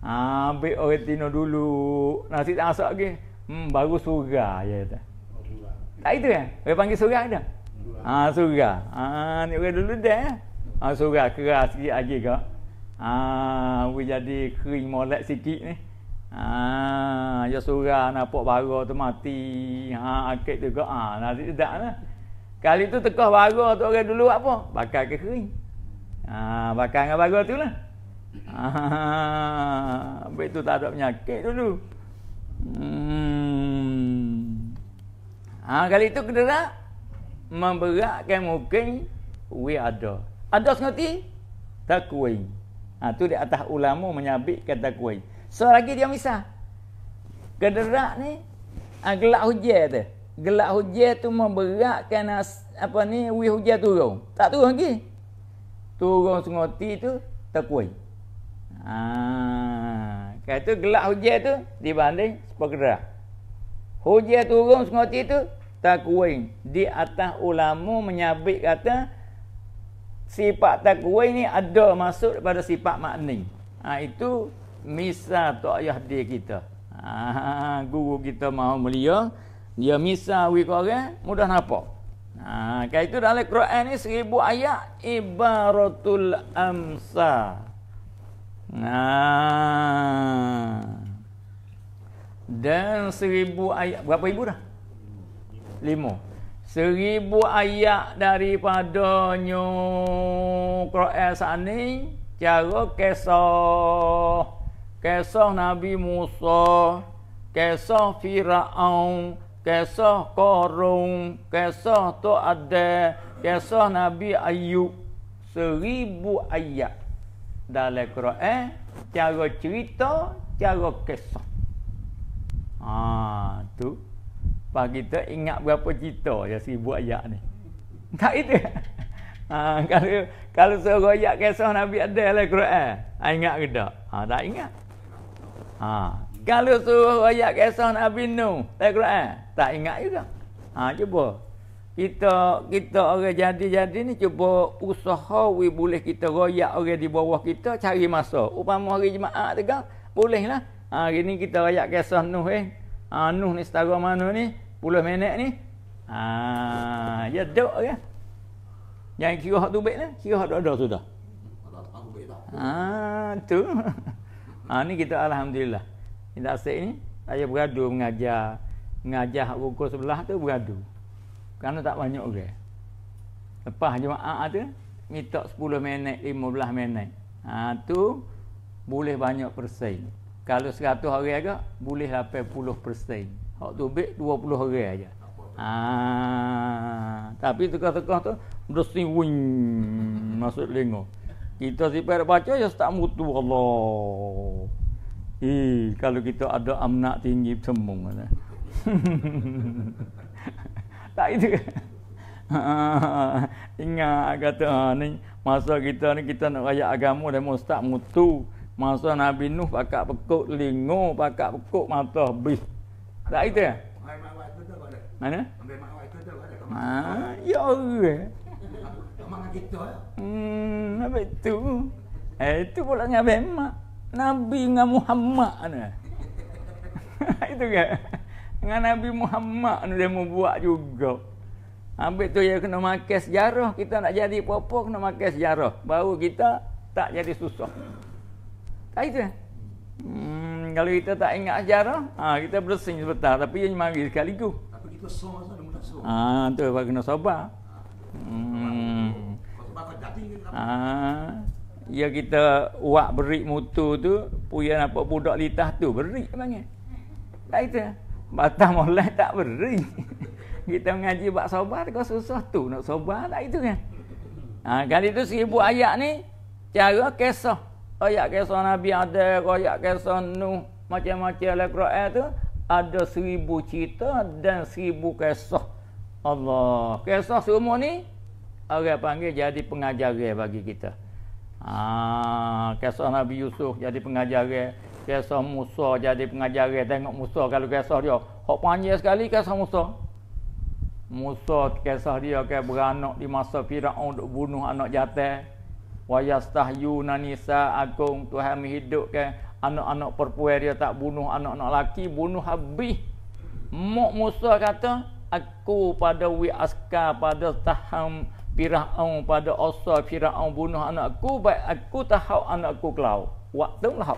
Ha, ambil orang dino dulu. Nasi tak masak lagi. Hmm, baru surah. Ya, ya, ya. Tak itu kan? Boleh panggil surah ke tak? Ha, surah. Ha, ni orang dulu dah. Ha, eh. ah, surah keras sikit lagi ke. Ha, boleh jadi kering molek sikit ni. Ha, ya surah nampak barah tu mati. Ha, ah, akit tu ke. Ha, nanti tak lah. Kali tu tekah barah tu orang dulu apa? Bakar ke kering. Ha, bakar dengan barah tu lah. Ha, ha, ha. tu tak ada penyakit dulu. Hmm. Ha, kali itu kena tak? Memberakkan mungkin we ada. Ada sengerti? Takwin. Ha, tu di atas ulama menyabik kata kuih. So lagi dia misah. Kederak ni ha, gelak hujan tu. Gelak hujan tu memberakkan as, ha, apa ni we hujan turun. Tak turun lagi. Turun sengoti tu takwin. Ha, kata gelak hujan tu dibanding sepak gerak. Hujah turun semati tu takwin di atas ulama menyabit kata sifat takwin ni ada masuk daripada sifat makni. Ha, itu misa tu ayah dia kita. Ha, guru kita mahu mulia dia misa wi korang mudah nampak. Ha, kan itu dalam Quran ni seribu ayat ibaratul amsa. Nah. Ha dan seribu ayat berapa ribu dah? Lima. Seribu ayat daripada nyu Quran sana cara kesoh kisah Nabi Musa, kesoh Firaun, kesoh Korun, kesoh tu ada kisah Nabi Ayub seribu ayat dalam Quran cara cerita cara kesoh. Ha, tu. Pak kita ingat berapa cerita yang seribu ayat ni. <laughs> Tak itu. <laughs> Ha, kalau kalau seorang ayat kisah Nabi ada lah Quran. Ha, ingat ke tak? Ha, tak ingat. Ha, kalau seorang ayat kisah Nabi Nuh lah Quran. Tak ingat juga. Ha, cuba. Kita kita orang jadi-jadi ni cuba usaha we boleh kita royak orang di bawah kita cari masa. Upama hari Jumaat tegak, bolehlah hari ni kita rayak kisah Nuh eh. Ha, Nuh ni setara mana ni? Puluh minit ni? Ha, dia ya, duk ke? Ya. Jangan kira hak tu baik lah. Kira hak tu ada sudah. dah. Ha, tu. <laughs> Ha, ni kita Alhamdulillah. Kita asyik ni. Saya beradu mengajar. Mengajar hak sebelah tu beradu. Kerana tak banyak orang. Okay. Lepas jemaah tu. Minta 10 minit, 15 minit. Ha, tu. Boleh banyak persaing kalau 100 hari aja boleh puluh persen hak tu baik 20 hari aja ah tapi tegak-tegak tu mesti wing masuk lingo kita sifat baca ya tak mutu Allah Eh, kalau kita ada amnak tinggi semung lah. <laughs> tak itu. <laughs> Ingat kata ah, ni masa kita ni kita nak raya agama dan mustaq mutu. Masa Nabi Nuh pakak pekuk lingo pakak pekuk mata bis. Tak itu ya? Mana?
Ambil mak awak itu ada. Ah,
ya orang. Eh.
Mak nak kita ya?
Hmm, apa itu? Eh, itu pula dengan ambil mak. Nabi dengan Muhammad ana. <laughs> itu ke? Dengan Nabi Muhammad ni dia mau buat juga. Ambil tu ya kena makan sejarah. Kita nak jadi apa-apa kena makan sejarah. Baru kita tak jadi susah. Tak ah, itu Hmm, kalau kita tak ingat sejarah, ha, kita bersing sebentar tapi yang mari sekali ku.
Tapi kita sama sama nak sama.
Ah, tu apa kena sabar. Hmm. hmm. Ah, ya kita uak berik mutu tu, puyan apa budak litah tu berik mangnya. Tak ah, itu. Batang molek tak beri. <laughs> kita mengaji bab sabar kau susah tu nak sabar tak itu kan. Ah, ha, kali tu 1000 ayat ni cara kisah ayat kisah Nabi ada, ayat kisah Nuh, macam-macam lah Quran tu, ada seribu cerita dan seribu kisah. Allah, kisah semua ni, orang panggil jadi pengajar bagi kita. Ah, kisah Nabi Yusuf jadi pengajar kisah Musa jadi pengajar tengok Musa kalau kisah dia, hok panjang sekali kisah Musa. Musa kisah dia ke beranak di masa Firaun untuk bunuh anak jatah wa yastahyuna nisa'akum Tuhan menghidupkan anak-anak perempuan dia tak bunuh anak-anak laki bunuh habis Mok Musa kata aku pada wi askar pada taham Firaun pada Osa Firaun bunuh anak aku, baik aku tahu anak aku kelau waktu lah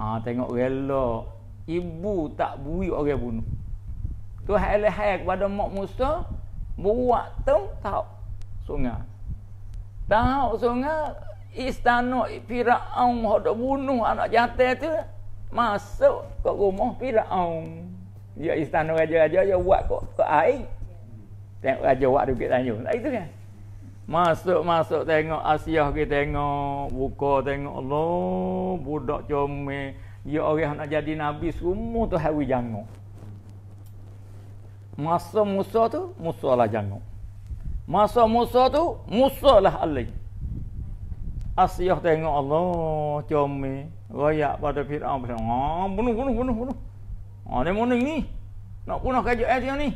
ha tengok rela ibu tak bui orang bunuh tu hal kepada mak Musa buat tahu sungai Tahu sungai istana Firaun hendak bunuh anak jantan tu masuk ke rumah Firaun. Ya istana raja-raja ya buat kok ke air. Tengok raja buat duit tanya. Tak itu kan. Masuk-masuk tengok Asia ke tengok, buka tengok Allah budak comel. Ya orang nak jadi nabi semua tu hawi jangok. Masa Musa tu Musa lah jangok. Masa Musa tu, Musa lah alih. Asyik tengok Allah, comel. Rayak pada Fir'aun. Ah, bunuh, bunuh, bunuh, bunuh. Oh dia mana ni, Nak punah kajak air eh, dia ni?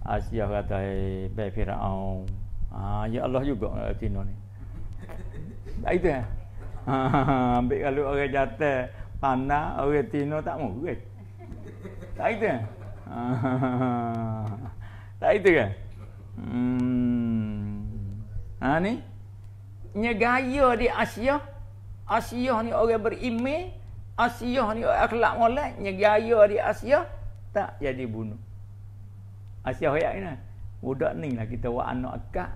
Asyik kata, eh, baik Fir'aun. Ah, ya Allah juga nak tino ni. Tak itu ya? ambil kalau orang jatuh, panah, orang tino tak mungkin. Tak itu ya? <laughs> Tak itu kan? Hmm. Ha ni. Nyegaya di Asia. Asia ni orang berime, Asia ni orang akhlak molek, nyegaya di Asia tak jadi bunuh. Asia hoyak ni. Lah. Budak ni lah kita buat anak akak.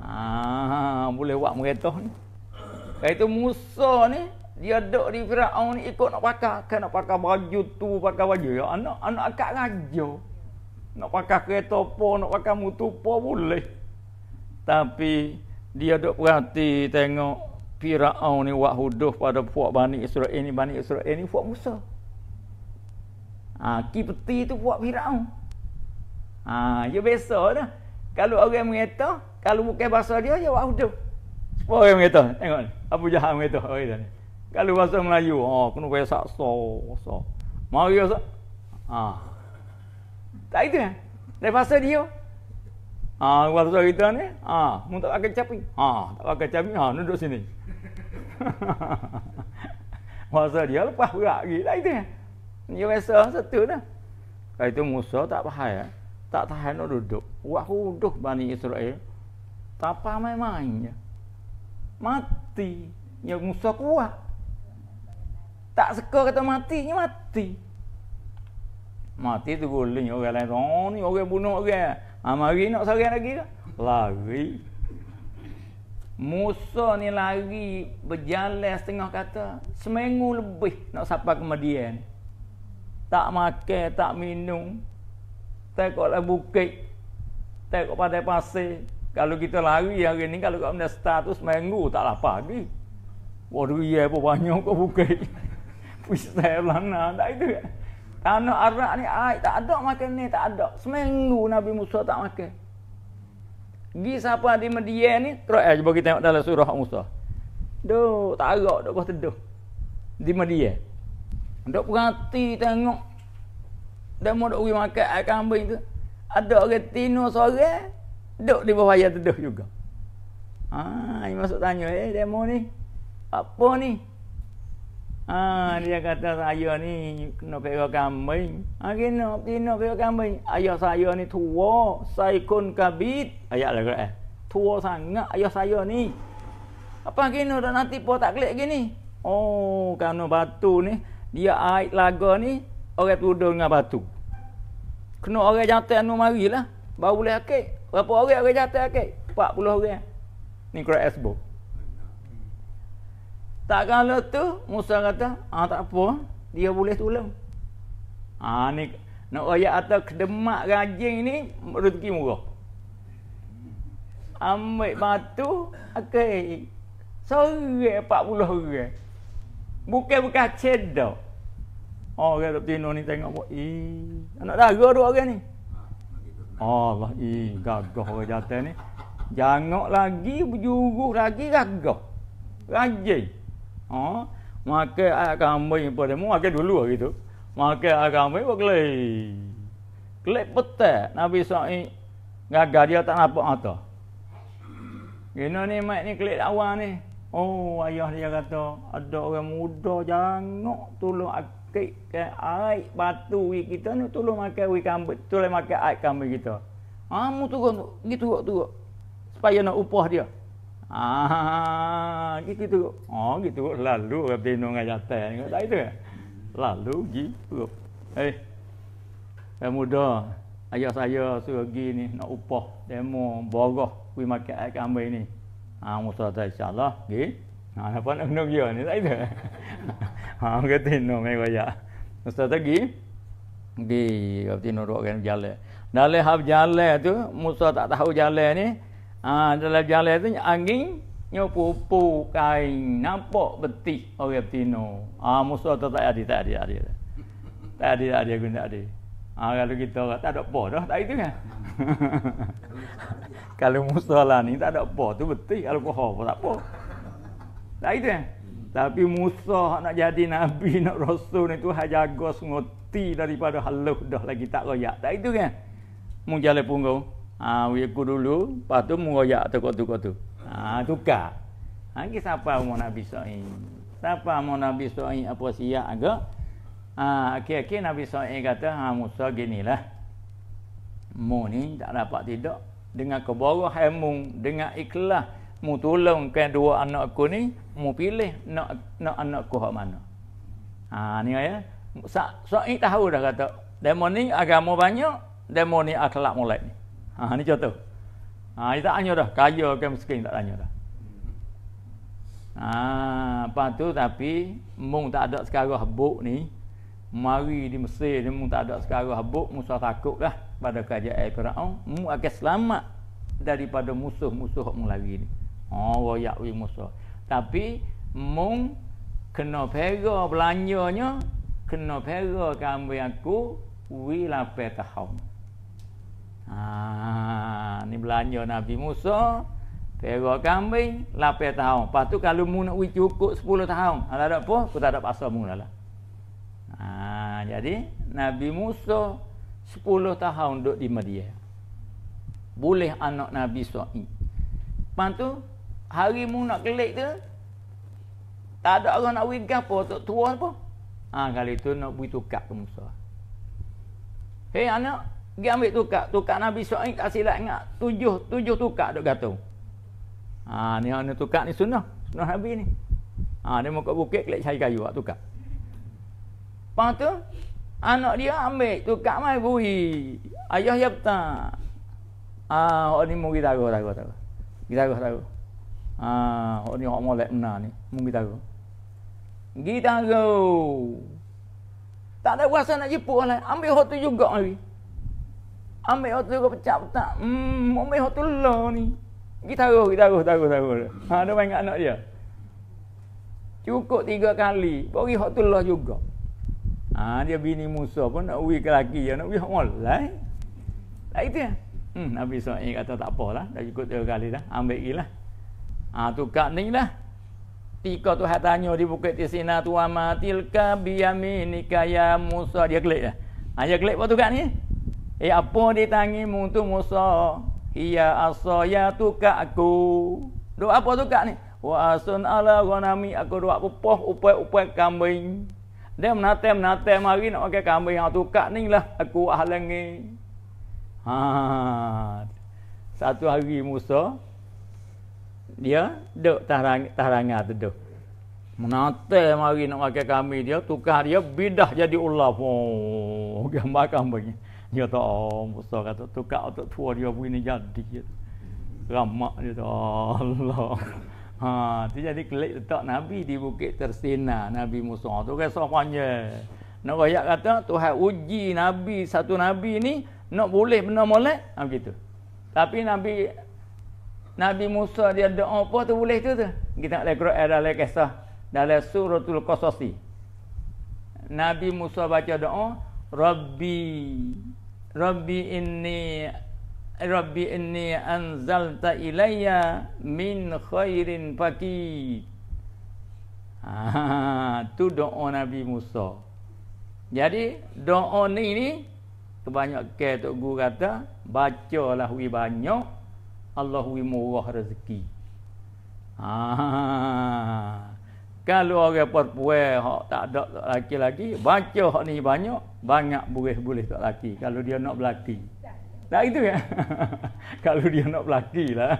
Ha, boleh buat meretoh ni. Kaitu Musa ni dia duduk di Firaun ni ikut nak pakai kan nak pakai baju tu pakai baju ya anak anak akak raja nak pakai kereta apa, nak pakai motor apa boleh. Tapi dia duk perhati tengok Firaun ni buat huduh pada puak Bani Israel ni, Bani Israel ni puak Musa. Ha, kipeti tu puak Firaun. Ha, dia ya biasa dah. Kalau orang mengata, kalau bukan bahasa dia, dia buat huduh. Semua orang mengata, tengok ni. Apa jahat mengata orang ni. Kalau bahasa Melayu, ha, kena payah saksa. Mari saksa. Ha. ah. Tak itu ya. Kan? Dari pasal dia. Ha, ah, waktu tu kita ni. Ha, mu tak pakai capi. Ha, ah. tak pakai capi. Ha, duduk sini. Waktu <laughs> dia lepas berat lagi. Tak itu ya. Kan? Dia rasa satu dah. Lepas itu Musa tak faham ya. Tak tahan nak duduk. Buat huduh Bani Israel. Tak apa main-main je. Mati. Ya Musa kuat. Tak suka kata mati, ni mati. Mati tu boleh ni orang lain oh, ni orang bunuh orang. Amari ah, nak sarang lagi ke? Lari. Musa ni lari berjalan setengah kata. Seminggu lebih nak sapa ke Madian. Tak makan, tak minum. Tengok lah bukit. Tengok pada pasir. Kalau kita lari hari ni, kalau kau benda start tu seminggu tak lapar lagi. Waduh, iya pun banyak kau bukit. Pusat lah nak, tak itu Anak Arab ni ai tak ada makan ni, tak ada. Seminggu Nabi Musa tak makan. Gi siapa di Madian ni, terus eh cuba kita tengok dalam surah Musa. Duh, tak ada dak bah teduh. Di Madian. Dak perhati tengok. Dan mau dak makan air kambing tu. Ada orang tino sore duk di bawah ayat teduh juga. ah, ini masuk tanya eh demo ni. Apa ni? Ah dia kata saya ni nak pergi kambing. Ha, kena, kena pergi kambing. Ayah saya ni tua, saya kun kabit. Ayah lah kata eh. Tua sangat ayah saya ni. Apa kena dah nanti pun tak klik gini? Oh, kerana batu ni, dia air laga ni, orang tuduh dengan batu. Kena orang jatuh anu marilah. Baru boleh akik. Berapa orang orang jatuh akik? 40 orang. Ni kera esbo. Tak kalau tu Musa kata, ah tak apa, dia boleh tolong. Ah ni nak ayat atau kedemak rajin ni rezeki murah. Ambil batu, okey. Sore 40 orang. Bukan-bukan cedok. Oh, orang tak tino ni tengok buat. Ih, anak dara dua orang ni. Oh, Allah, ih, gagah orang jatuh ni. Jangan lagi berjuruh lagi gagah. Rajin. Oh, maka agama yang pada mu agak dulu lagi tu maka agama yang kelai kelai betul nabi sa'i gagal dia tak nampak apa gino ni mak ni kelai awal ni oh ayah dia kata ada orang muda jangan tolong akik ke air batu kita ni tolong makan wi kambing tolong makan air kambing kita ha mu tu gitu tu supaya nak upah dia Ah, gitu tu. Oh, gitu lalu orang bino dengan jantan. Ingat tak itu? Ya? Lalu gitu. perut. Eh. Saya muda. Ayah saya suruh pergi nak upah demo borah pergi makan air kambing ni. Ha, Musa kata insyaAllah pergi. Ha, ah, apa nak minum dia ni? Tak ada. <laughs> Ah, ha, kata minum main eh, wajah. Musa kata pergi. Pergi. Kata minum kan jalan. Dalam hab jalan tu, Musa tak tahu jalan ni. Ha, dalam jalan tu angin nyopu-pu kain nampak betih orang betino. Ah ha, musuh tu tak ada tak ada ada. Tak ada tak ada guna ada. Ha, ah kalau kita orang tak ada apa dah tak itu kan. <laughs> kalau musuh lah ni tak ada apa tu betih kalau kau apa tak apa. Tak itu kan. Tapi musuh nak jadi nabi <laughs> nak rasul ni tu hajar jaga semua daripada halus dah lagi tak royak. Tak itu kan. Mung punggung. Ah ha, wiku dulu, lepas tu mengoyak tokok tu tu. Ah ha, tukar. Ha ki siapa mau Nabi Sa'i? Siapa mau Nabi Sa'i apa siap aga? Ah ha, okey okey Nabi Sa'i kata ha Musa ginilah. Mu ni tak dapat tidak dengan keboroh hamu dengan ikhlas mu tolongkan dua anak aku ni mu pilih nak nak anak aku hak mana. Ha ni ya. Sa'i tahu dah kata demo ni agama banyak, demo ni akhlak mulai ni. Ha, ni contoh. Ha, dia tak tanya dah. Kaya ke miskin tak tanya dah. Ha, apa tu tapi mung tak ada sekarang habuk ni. Mari di Mesir ni mung tak ada sekarang habuk. Musa takut dah pada kerajaan Fir'aun. Mung akan selamat daripada musuh-musuh yang lari ni. Ha, oh, wayak wi Musa. Tapi mung kena pera belanjanya, kena pera kambing aku wi lapai tahun. Ha, ni belanja Nabi Musa Pera kambing, lapir tahun Lepas kalau mu nak pergi cukup 10 tahun Kalau tak apa, aku tak ada pasal mu lah ha, Jadi Nabi Musa 10 tahun duduk di Madia Boleh anak Nabi Su'i Lepas tu Hari mu nak kelik tu Tak ada orang nak pergi gapa Tak tua apa ha, Kali tu nak buat tukar ke Musa Hei anak, dia ambil tukar. Tukar Nabi Suhaib tak silap ingat. Tujuh, tujuh tukar duk kata. Ha, ni orang ni tukar ni sunnah. Sunnah Nabi ni. Ha, dia muka bukit, kelihatan cari kayu buat tukar. Lepas tu, anak dia ambil tukar mai bui. Ayah ya petang. Ha, orang ni mungkin taruh, taruh, taruh. Kita taruh, taruh. Ha, orang ni orang molek benar ni. Mungkin taruh. Kita taruh. Tak ada kuasa nak jepuk lah. Ambil hotu juga. Ambil ambil waktu kau pecah tak? Hmm, ambil waktu lah ni. Pergi taruh, pergi taruh, taruh, taruh. Ha, dia main anak dia. Cukup tiga kali, bagi waktu lah juga. Ha, dia bini Musa pun nak uwi ke laki dia, nak uwi hamal. Lai. Eh? Lai itu ya. Hmm, Nabi SAW kata tak apalah, dah cukup tiga kali dah, ambil pergi lah. Ha, tukar ni lah. Tika tu hak tanya di bukit di sini, tu amatilka biyaminika ya Musa. Dia klik lah. Ha, dia klik buat tukar ni. Eh apa di tangimu tu Musa? Hiya ya tu kak aku. Doa apa tu kak ni? Wa asun ala ghanami aku doa pepoh upai-upai kambing. Dia menatai menatai mari nak makan kambing yang ah, tukak ni lah aku halangi. Ha. Satu hari Musa dia duk tarang tarang tu duk. Menatai mari nak makan kambing dia tukar dia bidah jadi ular. Oh, gambar kambingnya. Ya Tuhan, Musa kata tukar untuk tua dia pun ini jadi. Ramak dia tu. Allah. Ha, dia jadi klik letak Nabi di bukit tersinar. Nabi Musa tu rasa panjang. Nak rakyat kata, Tuhan uji Nabi, satu Nabi ni, nak boleh benar boleh. Ha, begitu. Tapi Nabi Nabi Musa dia doa apa tu boleh tu tu. Kita nak lekrok ada lek kisah dalam suratul qasasi. Nabi Musa baca doa, Rabbi Rabbi inni Rabbi inni anzalta ilayya min khairin faqir. Ah, tu doa Nabi Musa. Jadi doa ni ni kebanyak ke tok guru kata bacalah wi banyak Allah wi murah rezeki. Ha, kalau orang perempuan tak ada laki lagi baca hok ni banyak banyak boleh-boleh tak laki kalau dia nak berlaki. Tak gitu ya. <laughs> kalau dia nak berlaki lah.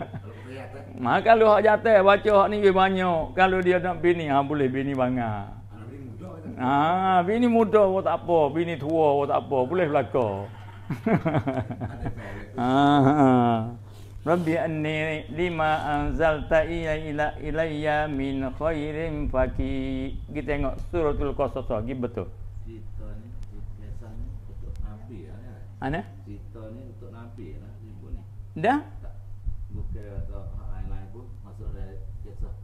Maka kalau hak jatuh baca hak ni banyak. Kalau dia nak bini, ha, boleh bini banyak. Ah, ha, bini muda pun tak apa, bini tua pun tak apa, boleh belaka. ah. <laughs> Ha, ha. Rabbi anni lima anzalta ila ilayya min khairin faqi. Kita tengok suratul qasas lagi betul. Mana? Ha, Cerita ni untuk Nabi lah simpul ni. Dah? Bukan atau hak lain-lain pun masuk dalam kisah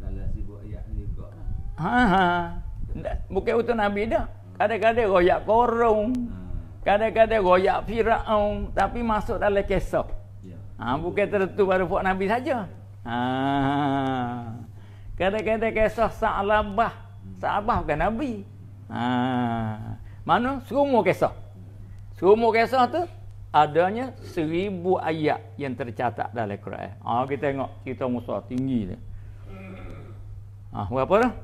dalam sibuk ayat ni juga lah. Ha ha. ha. Bukan untuk Nabi dah. Kadang-kadang royak korong. Ha. Kadang-kadang royak firaun. Tapi masuk dalam kisah. Ya. Ha, bukan tertentu pada buat Nabi saja. Ha. Kadang-kadang kisah Sa'labah. Hmm. Sa'labah bukan Nabi. Ha. Mana? Semua kisah. Semua kisah tu adanya seribu ayat yang tercatat dalam Quran. Ha, kita tengok cerita Musa tinggi dia. Ha, berapa dah?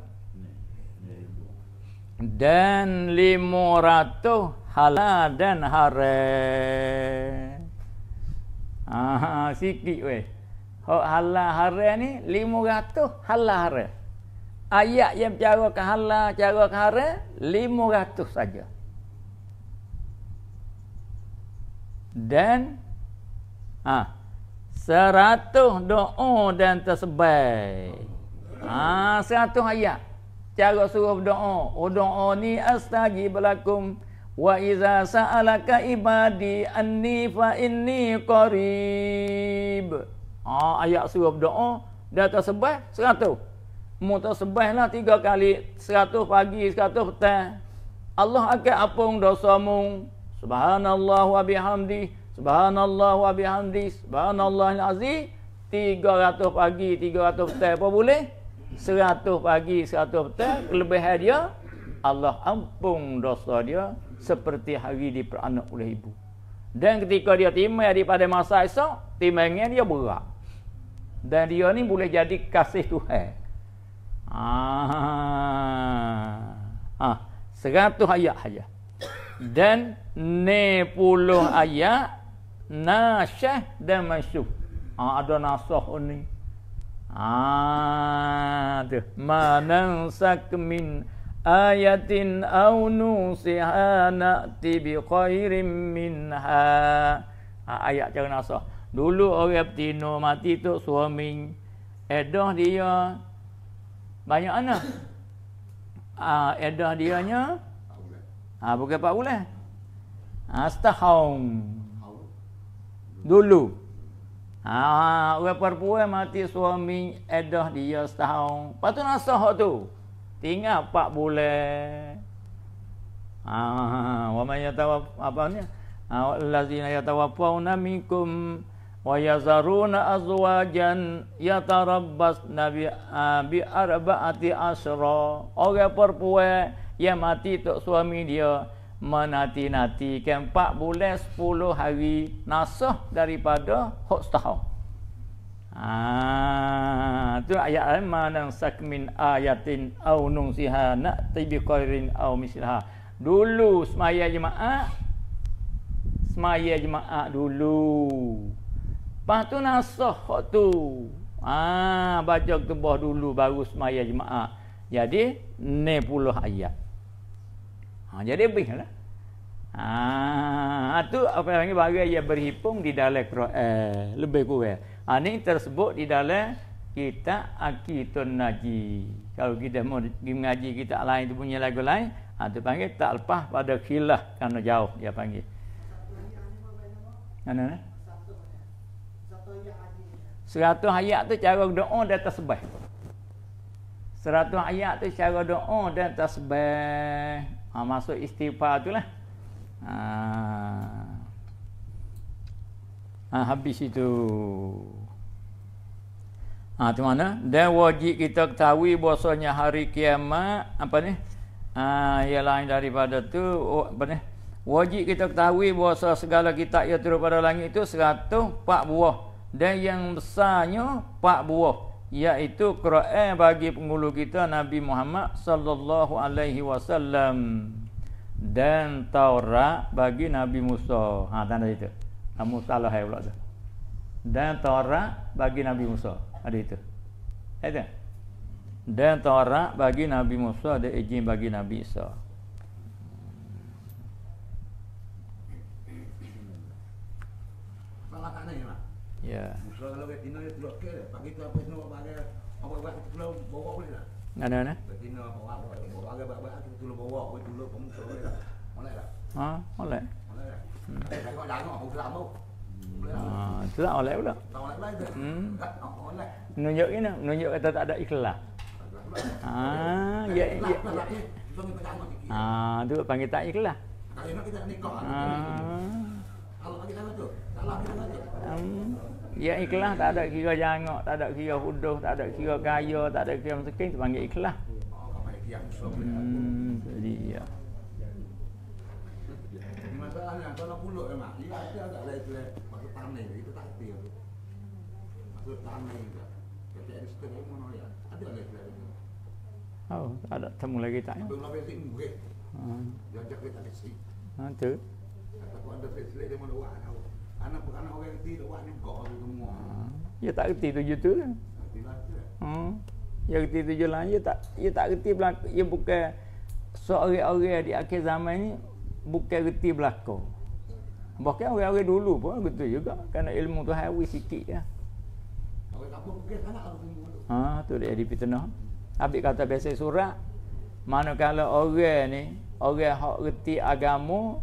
Dan lima ratus halal dan haram. Ah, sikit weh. Hak halal haram ni lima ratus halal haram. Ayat yang bicara ke halal, bicara ke haram, lima ratus saja. dan ha, seratus doa dan tersebai. Ha, seratus ayat. Cara suruh berdoa. Oh doa ni astagi lakum. Wa iza sa'alaka ibadi anni fa inni qarib. Ha, ayat suruh berdoa. Dah tersebai seratus. Mu tersebai lah tiga kali. Seratus pagi, seratus petang. Allah akan apung dosamu. Subhanallah wa bihamdi. Subhanallah wa bihamdi. Subhanallah al-azim. 300 pagi, 300 petai apa boleh? 100 pagi, 100 petai. Kelebihan dia, Allah ampun dosa dia seperti hari diperanak oleh ibu. Dan ketika dia timai daripada masa esok, timainya dia berat. Dan dia ni boleh jadi kasih Tuhan. Ah. Ah, 100 ayat saja dan ne puluh ayat nasah dan masuk ha, ada nasah ini ha tu manansak min ayatin aw nusiha na'ti bi khairin minha ha, ayat cara nasah dulu orang betina mati tu suami edah dia banyak anak ha, edah dia nya Ha, pukul 4 bulan. Ha, Astahaum. Dulu. Ha, orang perempuan mati suami edah dia setahun. Lepas tu nasah tu. Tinggal 4 bulan. Ha, wa man yatawaf apa ni? Ha, allazina yatawaffawna minkum wa yazaruna azwajan yatarabbas nabi ha, bi arba'ati asra. Orang perempuan yang mati tu, suami dia menati-nati ke 4 bulan 10 hari nasah daripada hok tahu. Ha tu ayat mana sak sakmin ayatin au nunsiha na tibi qairin au misliha. Dulu semaya jemaah semaya jemaah dulu. Lepas tu nasah hok tu. Ha baca ketubah dulu baru semaya jemaah. Jadi ne puluh ayat. Ha, jadi lebih lah. Ha, tu apa yang bagi yang berhipung di dalam Quran eh, lebih kuat. Ha, ini tersebut di dalam kita akitun naji. Kalau kita mau pergi mengaji kita lain tu punya lagu lain, ha, tu panggil tak lepas pada khilah karena jauh dia panggil. Mana mana? Seratus ayat tu cara doa dan tasbih. Seratus ayat tu cara doa dan tasbih ha, masuk istighfar tu lah ha. Ha, habis itu ha, tu mana dan wajib kita ketahui bahasanya hari kiamat apa ni ha, yang lain daripada tu oh, apa ni wajib kita ketahui bahasa segala kita yang turun pada langit itu pak buah dan yang besarnya pak buah iaitu Quran bagi penghulu kita Nabi Muhammad sallallahu alaihi wasallam dan Taurat bagi Nabi Musa. Ha tanda itu. Kamu salah hai pula Dan Taurat bagi Nabi Musa. Ada itu. Ada. Dan Taurat bagi Nabi Musa ada izin bagi Nabi Isa. Ya. Ana ana. Ha, oleh. Ha, itulah oleh pula. Hmm. Nunjuk kena, nunjuk kata tak ada ikhlas. Ah, ya, ya. Ah, tu panggil tak ikhlas. Ah. Um, ya ikhlas tak ada kira jangok, tak ada kira huduh, tak ada kira gaya, tak ada kira mesti kita panggil ikhlas.
Oh, hmm, jadi ya. Masalahnya kalau puluk ya mak, dia ada tak ada itu lah. tanah itu tak ada. Masuk tanah itu. Jadi ada setengah mana ya? Ada lah itu lah. Oh,
ada temu lagi tak? Belum lagi sih, mungkin.
Jangan jaga tak ada sih. Nanti. Anda tak selek dia mana buat tahu. Anak anak orang reti tak ni kau tu semua.
Ya tak reti tu YouTube tu. Hmm. Ya reti tu je lah. Ya tak ya tak reti belak ya bukan seorang-orang di akhir zaman ni bukan reti belaka. Bahkan orang-orang dulu pun gitu juga kerana ilmu tu hawi sikit ya. Ha, tu dia di fitnah. Habis kata biasa surat, manakala orang ni, orang hak reti agama,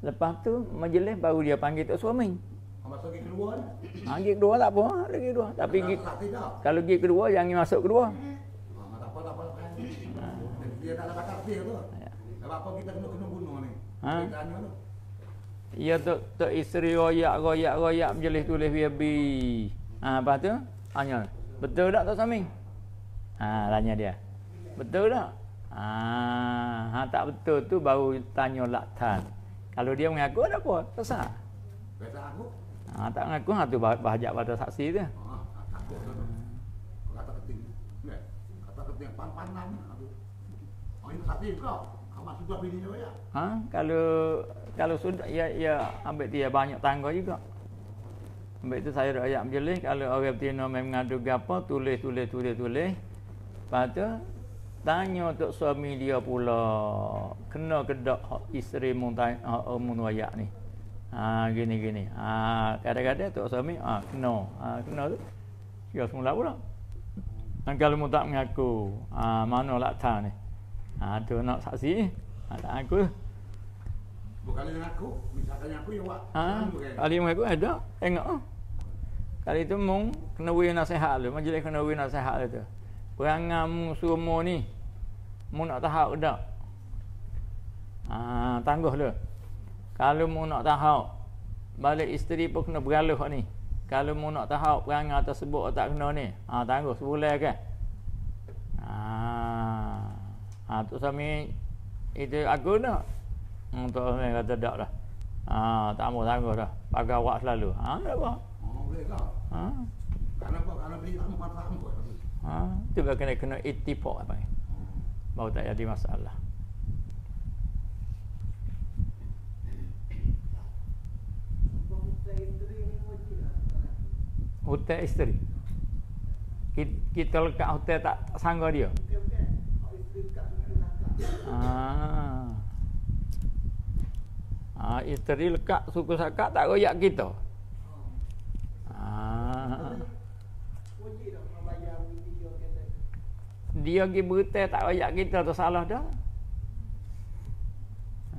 Lepas tu majlis baru dia panggil tok suami.
Ah, masuk gig kedua ni? Lah.
Ha, ah, gig kedua tak apa. Lagi ah, kedua. Tapi nah, gig, kalau gig kedua, jangan masuk kedua. Ha,
tak apa, tak apa. Kan? Dia tak ada bakar tu. Ya. apa kita kena kena bunuh ni? Ha?
Ya tu tok isteri royak royak royak majlis tulis biabi. Ha, apa tu? Tanya. Betul tak tok suami? Ha, tanya dia. Betul tak? Ah, ha, tak betul tu baru tanya laktan. Kalau dia mengaku ada apa? Sesak. Ha, ah, tak mengaku ngatu ah, bah bahaja pada saksi dia. Ya? Ha, kalau kalau sudah ya ya ambil dia banyak tangga juga. Ambil itu saya rakyat menjelis kalau orang betina ada apa, tulis tulis tulis tulis. Patut Tanya untuk suami dia pula Kena kedok isteri muntai Umum ni ha, Gini gini ha, Kadang-kadang tu suami ha, Kena ha, Kena tu Dia semula pula ha, Kalau mu tak mengaku ha, Mana lakta ni ha, Tu nak saksi ha, Tak aku
Bukali mengaku Bisa tanya aku yang wak ha,
Kali mengaku ada eh, Tengok Kali tu mung Kena beri nasihat tu Majlis kena beri nasihat tu perangai mu semua ni mu nak tahu ke tak ha, tangguh dia kalau mu nak tahu balik isteri pun kena beralih ni kalau mu nak tahu perangai atas sebut tak kena ni ha, tangguh sebulan kan ha, ha, tu sami itu aku nak untuk hmm, sami kata tak lah ha, tak mau tangguh dah pakai awak selalu ha, tak apa oh, ha?
kenapa kalau beli tak mau patah pun
ha, itu bila kena kena itipok apa ni baru tak jadi masalah hotel isteri kita, kita lekat hotel tak, tak dia Ah. Ah, isteri lekat suku sakat tak royak kita. Ah dia pergi berita tak ayat kita tu salah dah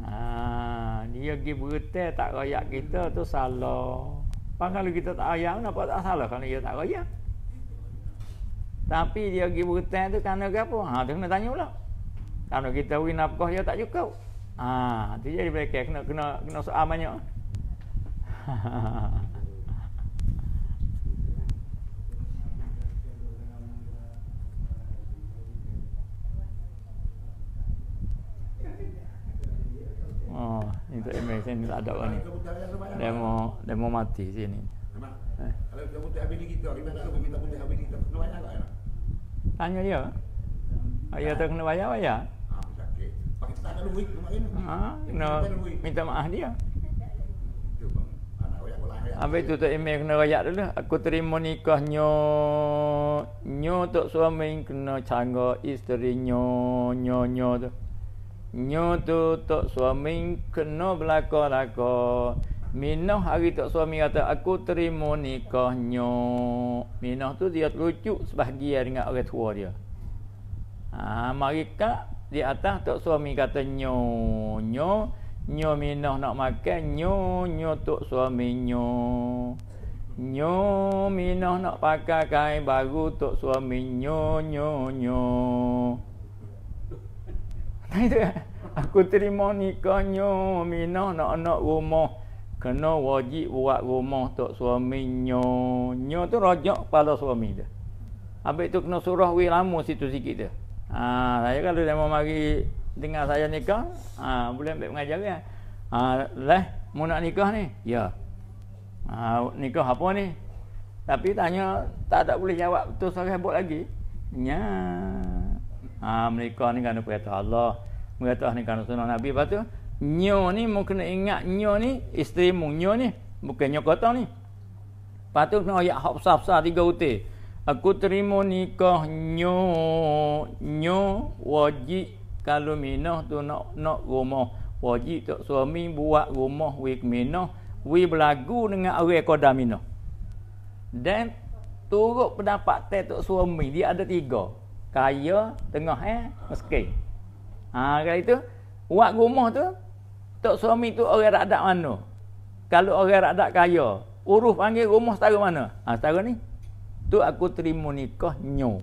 ha, dia pergi berita tak ayat kita tu salah Pangkal kita tak ayat kenapa tak salah kalau dia tak ayat tapi dia pergi berita tu kerana apa ha, tu kena tanya pula kerana kita beri nafkah dia tak cukup ha, tu jadi mereka kena, kena, kena soal banyak ha, ha, ha.
Oh, ini tak ada sini tak ada ni. Demo
demo mati sini. Memang. Eh.
Kalau kita
Tanya dia. Ayah tu kena bayar bayar. Ah,
ada duit Ha,
minta maaf dia. Habis itu tak email kena rakyat dulu. Aku terima nikah nyo nyo tok suami kena canggah isteri nyo nyo nyo tu nyutu tok suami kena belako lako minah hari tok suami kata aku terima nikah nyo minah tu dia lucu sebahagian dengan orang tua dia ha mari di atas tok suami kata nyo nyo nyo minah nak makan nyo nyo tok suami nyo nyo minah nak pakai kain baru tok suami nyo nyo, nyo itu kan? aku terima nikahnya Aminah nak anak rumah kena wajib buat rumah tok suaminya nyo tu rojak kepala suami dia habis tu kena suruh wei lama situ sikit dia ha saya kalau dia mau mari dengar saya nikah ha boleh ambil pengajaran ya? ha leh mau nak nikah ni ya ha nikah apa ni tapi tanya tak ada boleh jawab betul saya buat lagi nya Ha, mereka ni kerana perintah Allah. Mereka ni kerana sunnah Nabi. Lepas tu, nyo ni, mu kena ingat nyo ni, isteri mu nyo ni, bukan nyo kota ni. Lepas tu, kena ayat hapsah-hapsah tiga uti Aku terima nikah nyo, nyo wajib kalau minah tu nak, nak rumah. Wajib tak suami buat rumah wik minah. Wik berlagu dengan awal koda minah. Dan turut pendapat tak suami, dia ada tiga kaya tengah eh miskin. Ha kalau itu buat rumah tu tok suami tu orang radak mana? Kalau orang radak kaya, uruf panggil rumah setara mana? Ha setara ni. Tu aku terima nikah nyo.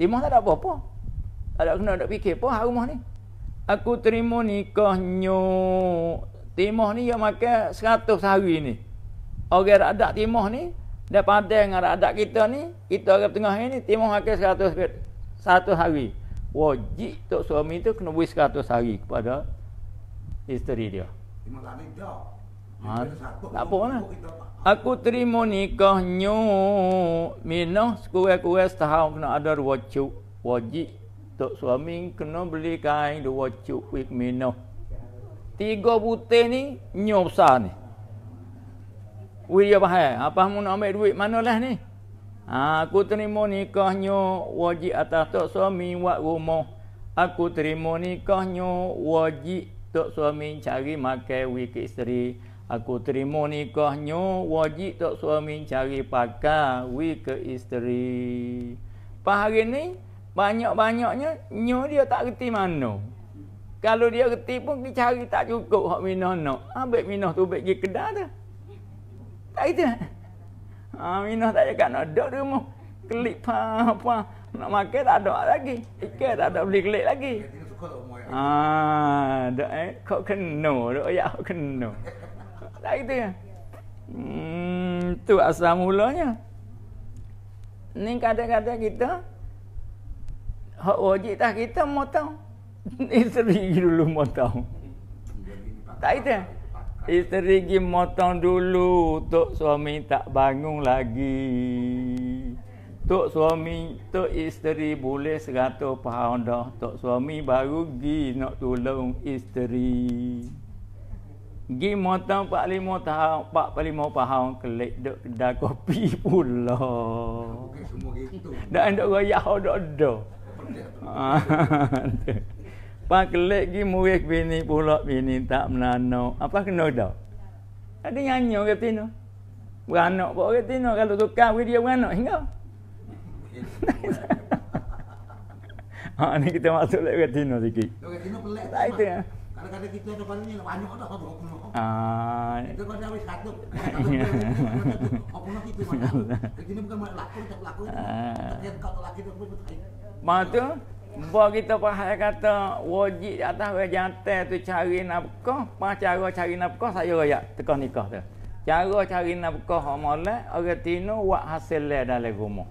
Timah tak ada apa-apa. Tak ada kena nak fikir apa hak rumah ni. Aku terima nikah nyo. Timah ni yang makan seratus sehari ni. Orang radak timah ni, daripada dengan ada kita ni, kita orang tengah ini timah makan seratus sehari satu hari wajib tu suami tu kena beri 100 hari kepada isteri dia. Ha, tak apa lah. Aku terima nikah nyu minah sekurang-kurang setahun kena ada wajib Wajib tu suami kena beli kain dua wajib kuih minah. Tiga butir ni nyu besar ni. Wih Apa mu nak ambil duit manalah ni? Ha, aku terima nikahnya wajib atas tok suami buat rumah. Aku terima nikahnya wajib tok suami cari makan wik isteri. Aku terima nikahnya wajib tok suami cari pakar wik isteri. Pas hari ini banyak-banyaknya nyo dia tak reti mano. Kalau dia reti pun dia cari tak cukup hak minah nak. Ambil minah tu baik pergi kedai tu. Tak itu. Aminah ha, tak cakap nak duduk di rumah. Kelip apa, ha, apa. Nak makan tak ada lagi. Ikan tak ada beli kelip lagi. Ah, dah ha, eh. Kau kena. Dah ayak kau kena. Tak gitu ya. Hmm, tu asal mulanya. Ni kadang-kadang kita hak wajib tak kita mau tahu. Isteri dulu mau tahu. Tak itu ya. Isteri pergi motong dulu Tok suami tak bangun lagi Tok suami Tok isteri boleh seratus pahun dah Tok suami baru pergi nak tolong isteri Gi motong pak lima tahun Pak lima pahun Kelik duk kedai kopi pula Dah duk raya hodok-hodok Pak kelek gi murih bini pula bini tak menano. Apa kena dah? Ada nyanyo ke tino? Beranak pak ke tino kalau tukar we dia beranak hingga. <laughs> ha ni kita masuk lek ke tino sikit.
Lek tino pelek. Tak itu ya. Kadang-kadang kita ada banyak lah, banyak ada lah, banyak ada lah. Ah. Itu kadang-kadang habis satu. Satu, satu, satu. Apa nak itu, mana? Jadi ini bukan laku, ha. tak laku. Ah. Tak laku, tak laku.
Mata? Bo kita pahal kata wajib di atas orang jantan tu cari nafkah, apa cara cari nafkah saya raya tekan nikah tu. Cara cari nafkah amalan orang tino buat hasil dalam rumah.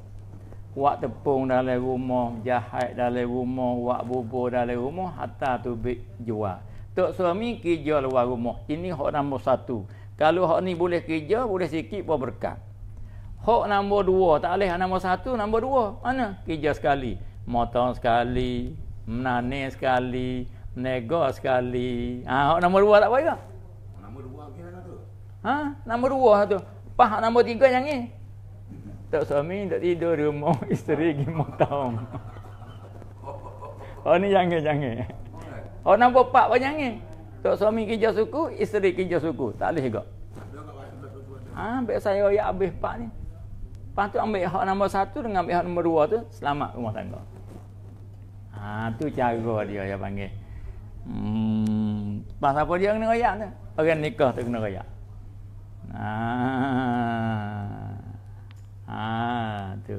Buat tepung dalam rumah, jahat dalam rumah, buat bubur dalam rumah hatta tu jual. Tok suami kerja luar rumah. Ini hak nombor satu. Kalau hak ni boleh kerja, boleh sikit pun berkat. Hak nombor dua. Tak boleh nombor satu, nombor dua. Mana? Kerja sekali motong sekali, menanis sekali, nego sekali. Ah, ha, nombor dua tak baik ke? Nombor dua ke lah tu? Ha, nombor dua tu. Pah nombor tiga yang ni. Tak suami tak tidur rumah <laughs> isteri gi motong. <laughs> Oh ni yang ni yang ni. Oh nombor empat pun yang ni. Tok suami kerja suku, isteri kerja suku. Tak boleh juga. Ah, ha, saya ya habis pak ni. Pak tu ambil hak nombor satu dengan ambil hak nombor dua tu selamat rumah tangga. Ha tu cara dia yang panggil. Hmm pas apa dia kena royak tu? Orang nikah tu kena royak. Ha. Ha tu.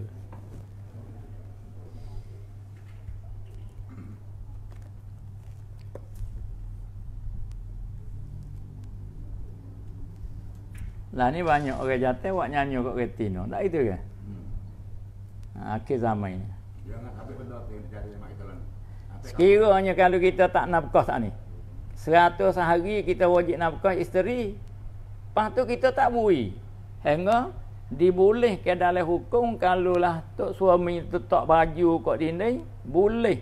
Lah ni banyak orang jatuh buat nyanyi kat retina. Tak itu ke? Hmm. Ha, akhir zaman
ini. Jangan
Sekiranya kalau kita tak nafkah tak ni. Seratus hari kita wajib nafkah isteri. Lepas tu kita tak bui. Hingga diboleh ke dalam hukum kalau lah tok suami tetap baju kat dinding. Boleh.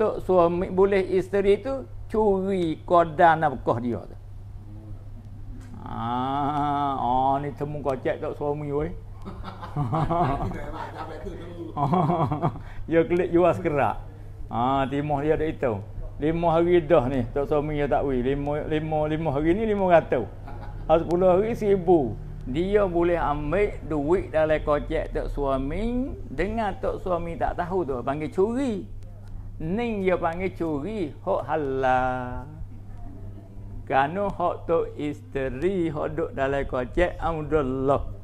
Tok suami boleh isteri tu curi kodan nafkah dia tu. Ah, oh, ni temu kocek tok suami weh. Ya <laughs> kelik jual sekerak. Ha timah dia ada itu. Lima hari dah ni, tak suami dia tak wih. Lima, lima, lima hari ni lima ratu. Ha, sepuluh hari seibu. Dia boleh ambil duit dalam kocek tak suami. Dengan tak suami tak tahu tu, panggil curi. Ni dia panggil curi, hok halal. Kerana hok tu isteri, hok duduk dalam kocek, Alhamdulillah.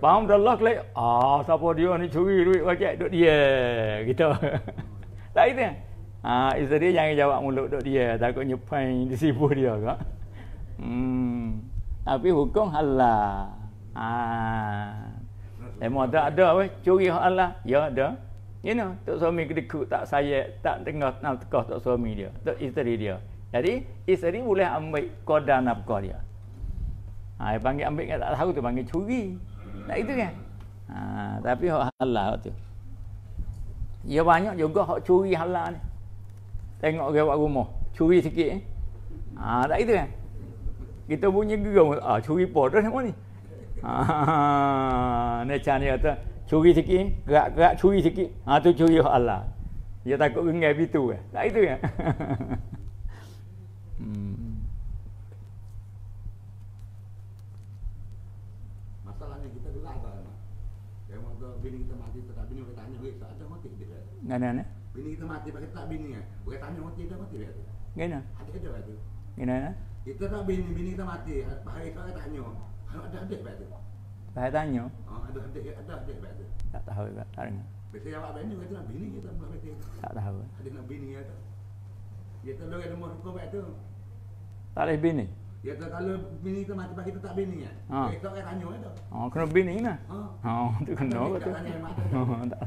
Paham dah lock lagi. Ah, siapa dia ni curi duit bajet duk dia. <laughs> Gitu. <laughs> tak itu. Ah, ha, isteri dia jangan jawab mulut duk dia. Takut nyepain disipu dia kak. Hmm. Tapi hukum Allah, Ah. Emo tak ada apa? Curi halal. Ya ada. You know, tok suami kedekut tak saya tak tengah nak tekah tok suami dia. Tok isteri dia. Jadi isteri boleh ambil kodan nafkah dia. Ah, ha, panggil ambil tak tahu tu panggil curi. Tak gitu kan? Ha, tapi hak halal tu. Ya banyak juga hak curi halal ni. Tengok orang buat rumah, curi sikit. Eh? Ha, tak gitu kan? Kita bunyi gerom, ah curi apa dah semua ni? Ha, ni cari kata curi sikit, gerak-gerak curi sikit. Ha tu curi hak halal. Dia takut dengan itu kan? Tak gitu kan?
<laughs> hmm. Gak ada ne? Bini kita mati pakai tak bini ya? Eh? Bukan tanya mati dia mati dia.
Gak ada. Ada ada tu.
Gak ada. Kita tak bini bini kita mati. Bahaya kita tak tanya. Kalau ada ada pakai tu. Bahaya tanya. Oh ada ada ada ada pakai
Tak tahu pak. Tak ada.
Bisa apa bini kita bini kita belum mati. Tak tahu. Ada nak bini ya tu. Kita lo ada mahu kau pakai tu. Tak ada bini. Ya tu kalau bini kita mati pakai kita eh? ah. tak bini ya. Kita kata tanya eh, tu. Oh kena bini lah. Oh. Oh tu kena. Tak tanya mati. <laughs> Oh tak.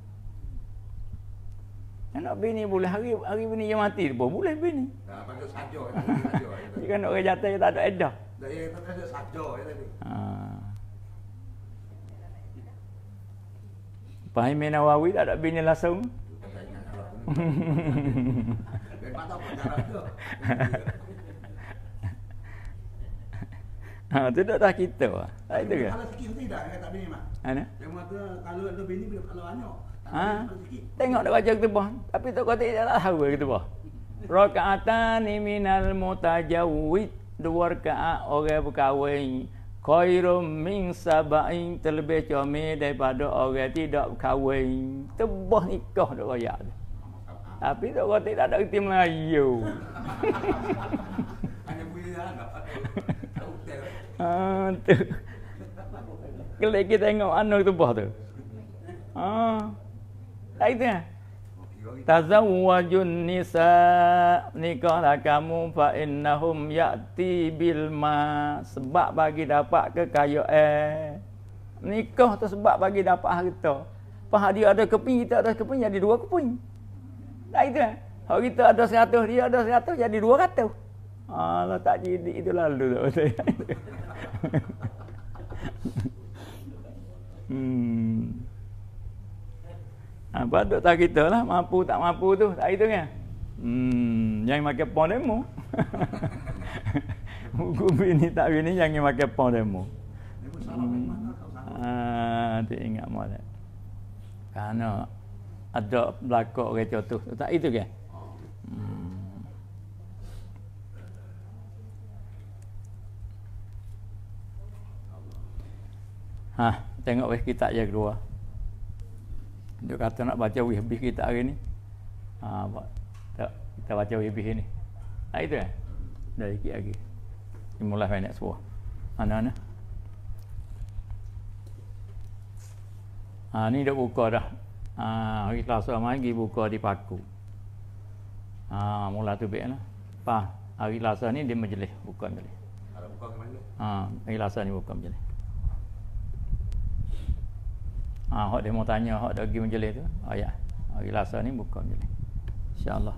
Anak bini boleh hari hari bini dia mati pun boleh bini. Nah, pada saja. Ya, saja. Jika ya, nak orang jatuh tak ada edah. Dah ya tak ada
saja tadi.
Ha. Pahim Menawawi tak ada bini langsung.
<laughs>
Ha, tu dah tak kita. Tak ada ke? Kalau
sikit tidak, tak bini mak. Ana? Yang mata kalau ada bini, kalau anak.
Ha? Tengok dia baca ketubah. Tapi tak kata dia tak tahu ketubah. Rakaatan minal mutajawid dua rakaat orang berkahwin. Khairu min sabain terlebih comel daripada orang tidak berkahwin. Tebah nikah dia royak. Tapi tak kata tak ada kerti Melayu. Hanya punya Kelik kita tengok anak tu bah ha. tu. Ah. Hai tu. Kan? Tazawwajun nisa nikahlah kamu fa innahum ya'ti bil ma sebab bagi dapat kekayaan. Nikah tu sebab bagi dapat harta. Pah dia ada keping, kita ada keping, jadi dua keping. Tak itu kan? Kalau kita ada seratus, dia ada seratus, jadi dua ratus. Alah, tak jadi itu lalu. Tak betul. <laughs> hmm. Ha, patut tak kita lah, mampu tak mampu tu, tak itu kan? Hmm, jangan pakai pon demo. <laughs> Buku bini tak ini yang pakai pon demo. Hmm, ah hmm. ha, ingat malam. Kerana ada belakang orang tu tak itu kan? Hmm. Ha, tengok wes kita yang keluar. Dia kata nak baca wihbih kita hari ni. Ha, kita, kita baca wihbih ni. Ha, itu kan? dari sikit lagi. Ini mulai banyak semua. Mana-mana? Ha, ni dah buka dah. Ha, hari Selasa mai pergi buka di Paku. Ha, mula tu baik lah. Pa, hari Selasa ni dia majlis. Bukan majlis.
Ada buka ke mana?
Ha, hari Selasa ni bukan majlis. Ha, hak dia mau tanya hak dah pergi majlis tu. Oh ya. Hari Selasa ni buka majlis. Insya-Allah.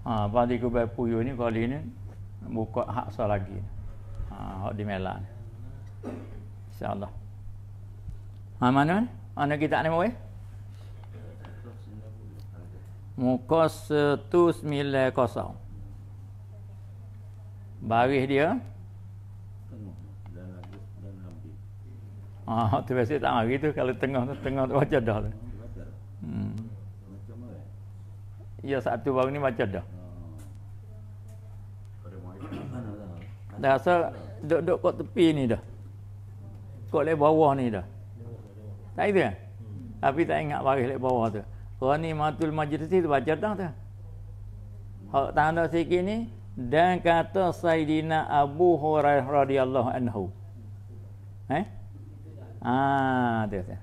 Ha, Bandi Kubai Puyo ni kali ni buka hak sa lagi. Ha, hak di Melan. Insya-Allah. Ha, mana? Mana ha, kita ni boleh? Muka 190. Baris dia Ah, tu biasa tak ah tu kalau tengah tu tengah tu baca dah. Tu. Hmm. Ya satu baru ni baca dah. Dah rasa dok duduk kat tepi ni dah. Kat leh bawah ni dah. Tak itu kan? Tapi tak ingat baris leh bawah tu. Rani Matul Majlis tu baca dah tu. Hak tanda sikit ni dan kata Sayyidina Abu Hurairah radhiyallahu anhu. Eh? Ah, tu tu.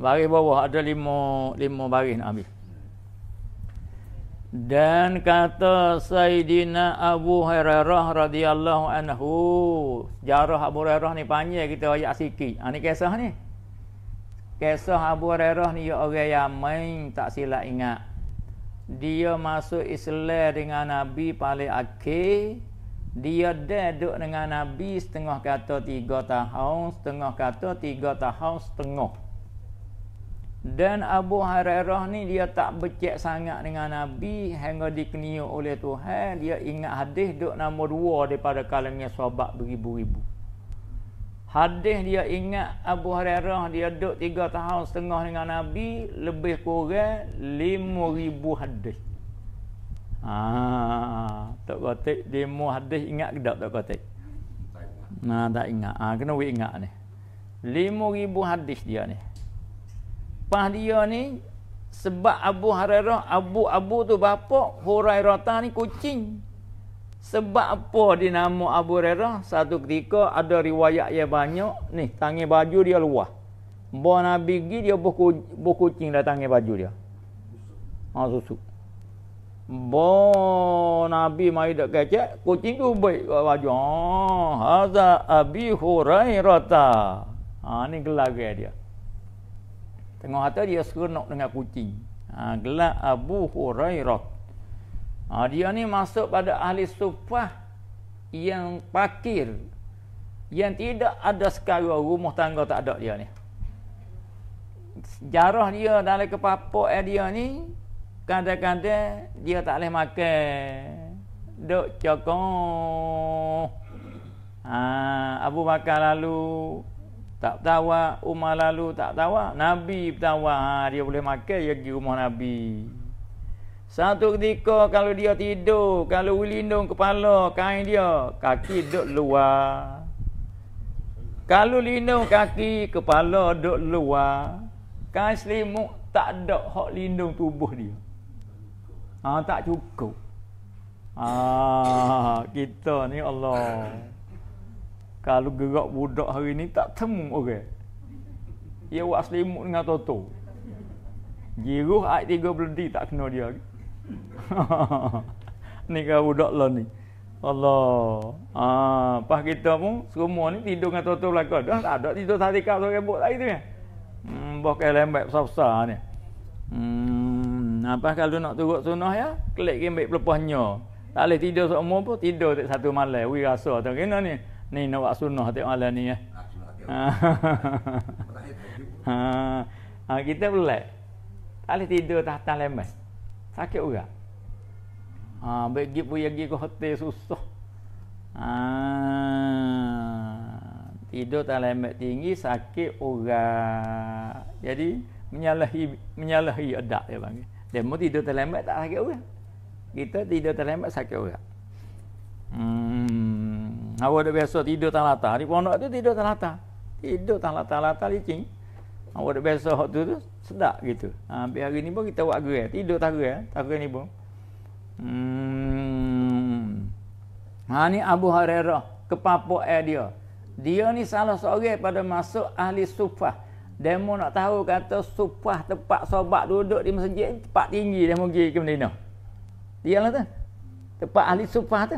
Baris bawah ada lima lima baris nak ambil. Dan kata Sayyidina Abu Hurairah radhiyallahu anhu, jarah Abu Hurairah ni panjang kita ayat sikit. Ah ni kisah ni. Kisah Abu Hurairah ni ya orang yang main tak silap ingat. Dia masuk Islam dengan Nabi paling akhir dia duduk dengan Nabi setengah kata tiga tahun, setengah kata tiga tahun setengah. Dan Abu Hurairah ni dia tak becek sangat dengan Nabi hingga dikenia oleh Tuhan. Dia ingat hadis duduk nombor dua daripada kalangnya sahabat beribu-ribu. Hadis dia ingat Abu Hurairah dia duduk tiga tahun setengah dengan Nabi lebih kurang lima ribu hadis. Ah, tak batik dia mu hadis ingat ke tak tak batik? Nah, tak ingat. Ah, kena we ingat ni. 5000 hadis dia ni. Pas dia ni sebab Abu Hurairah, Abu Abu tu bapak Hurairah ta ni kucing. Sebab apa dia nama Abu Hurairah? Satu ketika ada riwayat yang banyak, ni tangi baju dia luah. Bawa Nabi pergi, dia buku, buku kucing datang tangi baju dia. Ha, susuk. Bo Nabi mai dak kecek, kucing tu baik baju. Ah, Haza Abi Hurairah ta. Ha ah, ni gelak dia. Tengok hati dia serenok dengan kucing. Ha, ah, gelak Abu Hurairah. Ha, dia ni masuk pada ahli sufah yang pakir. Yang tidak ada sekarang rumah tangga tak ada dia ni. Sejarah dia dalam kepapa dia ni kadang-kadang dia tak boleh makan. Dok cokong. Ha, Abu Bakar lalu tak tawa, Umar lalu tak tawa, Nabi tawa, ha, dia boleh makan dia pergi rumah Nabi. Satu ketika kalau dia tidur, kalau berlindung kepala kain dia, kaki duduk luar. Kalau lindung kaki, kepala duduk luar. Kain selimut tak ada hak lindung tubuh dia. Ha, tak cukup. Ha, <laughs> kita ni Allah. Kalau gerak budak hari ni tak temu orang. Okay. Ya buat selimut dengan Toto. Jiruh ayat tiga di tak kena dia. <laughs> ni kau budak lah ni. Allah. Ha, pas kita pun semua ni tidur dengan Toto belakang. Dah tak ada tidur tadi kau sore buat lagi tu ni. Ya? Hmm, bokeh lembek besar-besar ni. Hmm, Lepas kalau nak turut sunnah ya, klik ke baik pelepasnya. Tak boleh tidur semua, pun, tidur tak satu malam. Wih rasa tu. Kena ni, ni nak buat sunnah tiap malam ni ya. Ha, ha kita boleh, Tak boleh tidur tak atas lemas. Sakit juga. Ha, baik pergi pun pergi ke hotel susah. Ha, tidur tak lemak tinggi, sakit juga, Jadi, menyalahi menyalahi adab dia panggil. Demo tidur terlambat tak sakit orang. Kita tidur terlambat sakit orang. Hmm, awak dah biasa tidur tang latar. Di pondok tu tidur tang latar. Tidur tang latar-latar licin. Awak dah biasa hot tu, tu sedap gitu. Ha, habis hari ni pun kita buat gerai. Tidur tak gerai. Eh, tak gerai ni pun. Hmm. Ha, ni Abu Harirah Kepapuk air dia. Dia ni salah seorang pada masuk ahli sufah. Demo nak tahu kata supah tempat sobat duduk di masjid tempat tinggi dia pergi ke Medina. Dialah tu. Tempat ahli supah tu.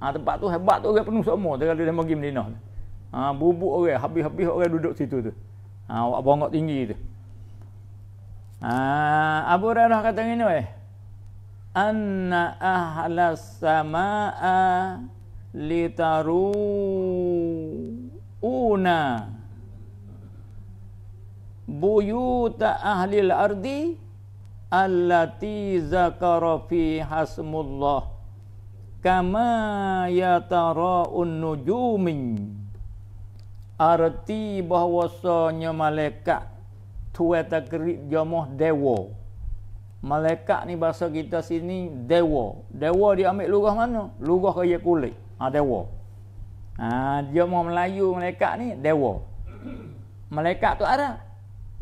Ha, tempat tu hebat tu orang penuh semua tu kalau dia pergi Medina. Ha, bubuk orang habis-habis orang duduk situ tu. Ha, awak bongok tinggi tu. Ha, Abu Rarah kata gini weh. Anna ahlas sama'a litaru'una. Litaru'una buyuta ahlil ardi allati zakara fi hasmullah kama yatara'un nujumin arti bahwasanya malaikat tuata kerit jamah dewa malaikat ni bahasa kita sini dewa dewa dia ambil lugah mana lugah kaya kulit ha, dewa ha, jamah melayu malaikat ni dewa malaikat tu arah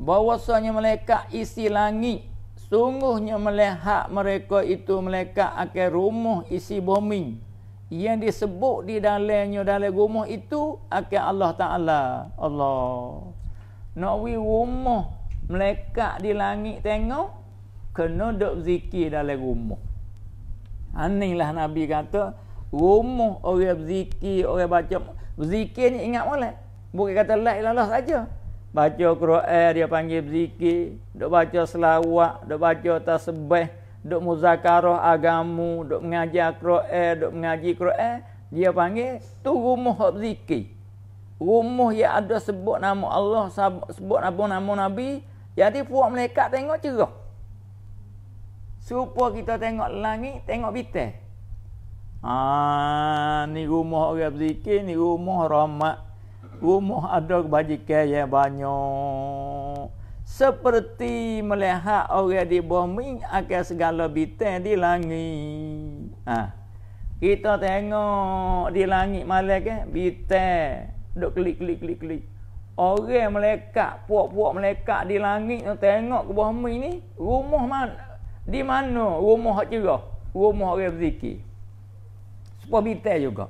bahwasanya mereka isi langit sungguhnya melihat mereka itu mereka akan rumuh isi bumi yang disebut di dalamnya dalam rumuh itu akan Allah Taala Allah nak wi rumuh malaikat di langit tengok kena duk zikir dalam rumuh Aninglah Nabi kata Rumuh orang berzikir Orang baca Berzikir ni ingat boleh Bukan kata la ilah saja Baca Quran dia panggil berzikir. dok baca selawat. dok baca tasbih. dok muzakarah agamu. dok mengajar Quran. dok mengaji Quran. Dia panggil tu rumuh berzikir. Rumuh yang ada sebut nama Allah. Sebut nama nama Nabi. Jadi puak mereka tengok cerah. Supaya kita tengok langit, tengok bintang. Ah, ni rumah orang berzikir, ni rumah ramai. Rumah ada kebajikan yang banyak. Seperti melihat orang di bumi akan segala bintang di langit. Ha. Kita tengok di langit malam kan, bintang duk klik klik klik klik. Orang malaikat, puak-puak malaikat di langit tu tengok ke bumi ni, rumah mana? Di mana rumah hak cerah? Rumah orang berzikir. Sepuluh bintang juga.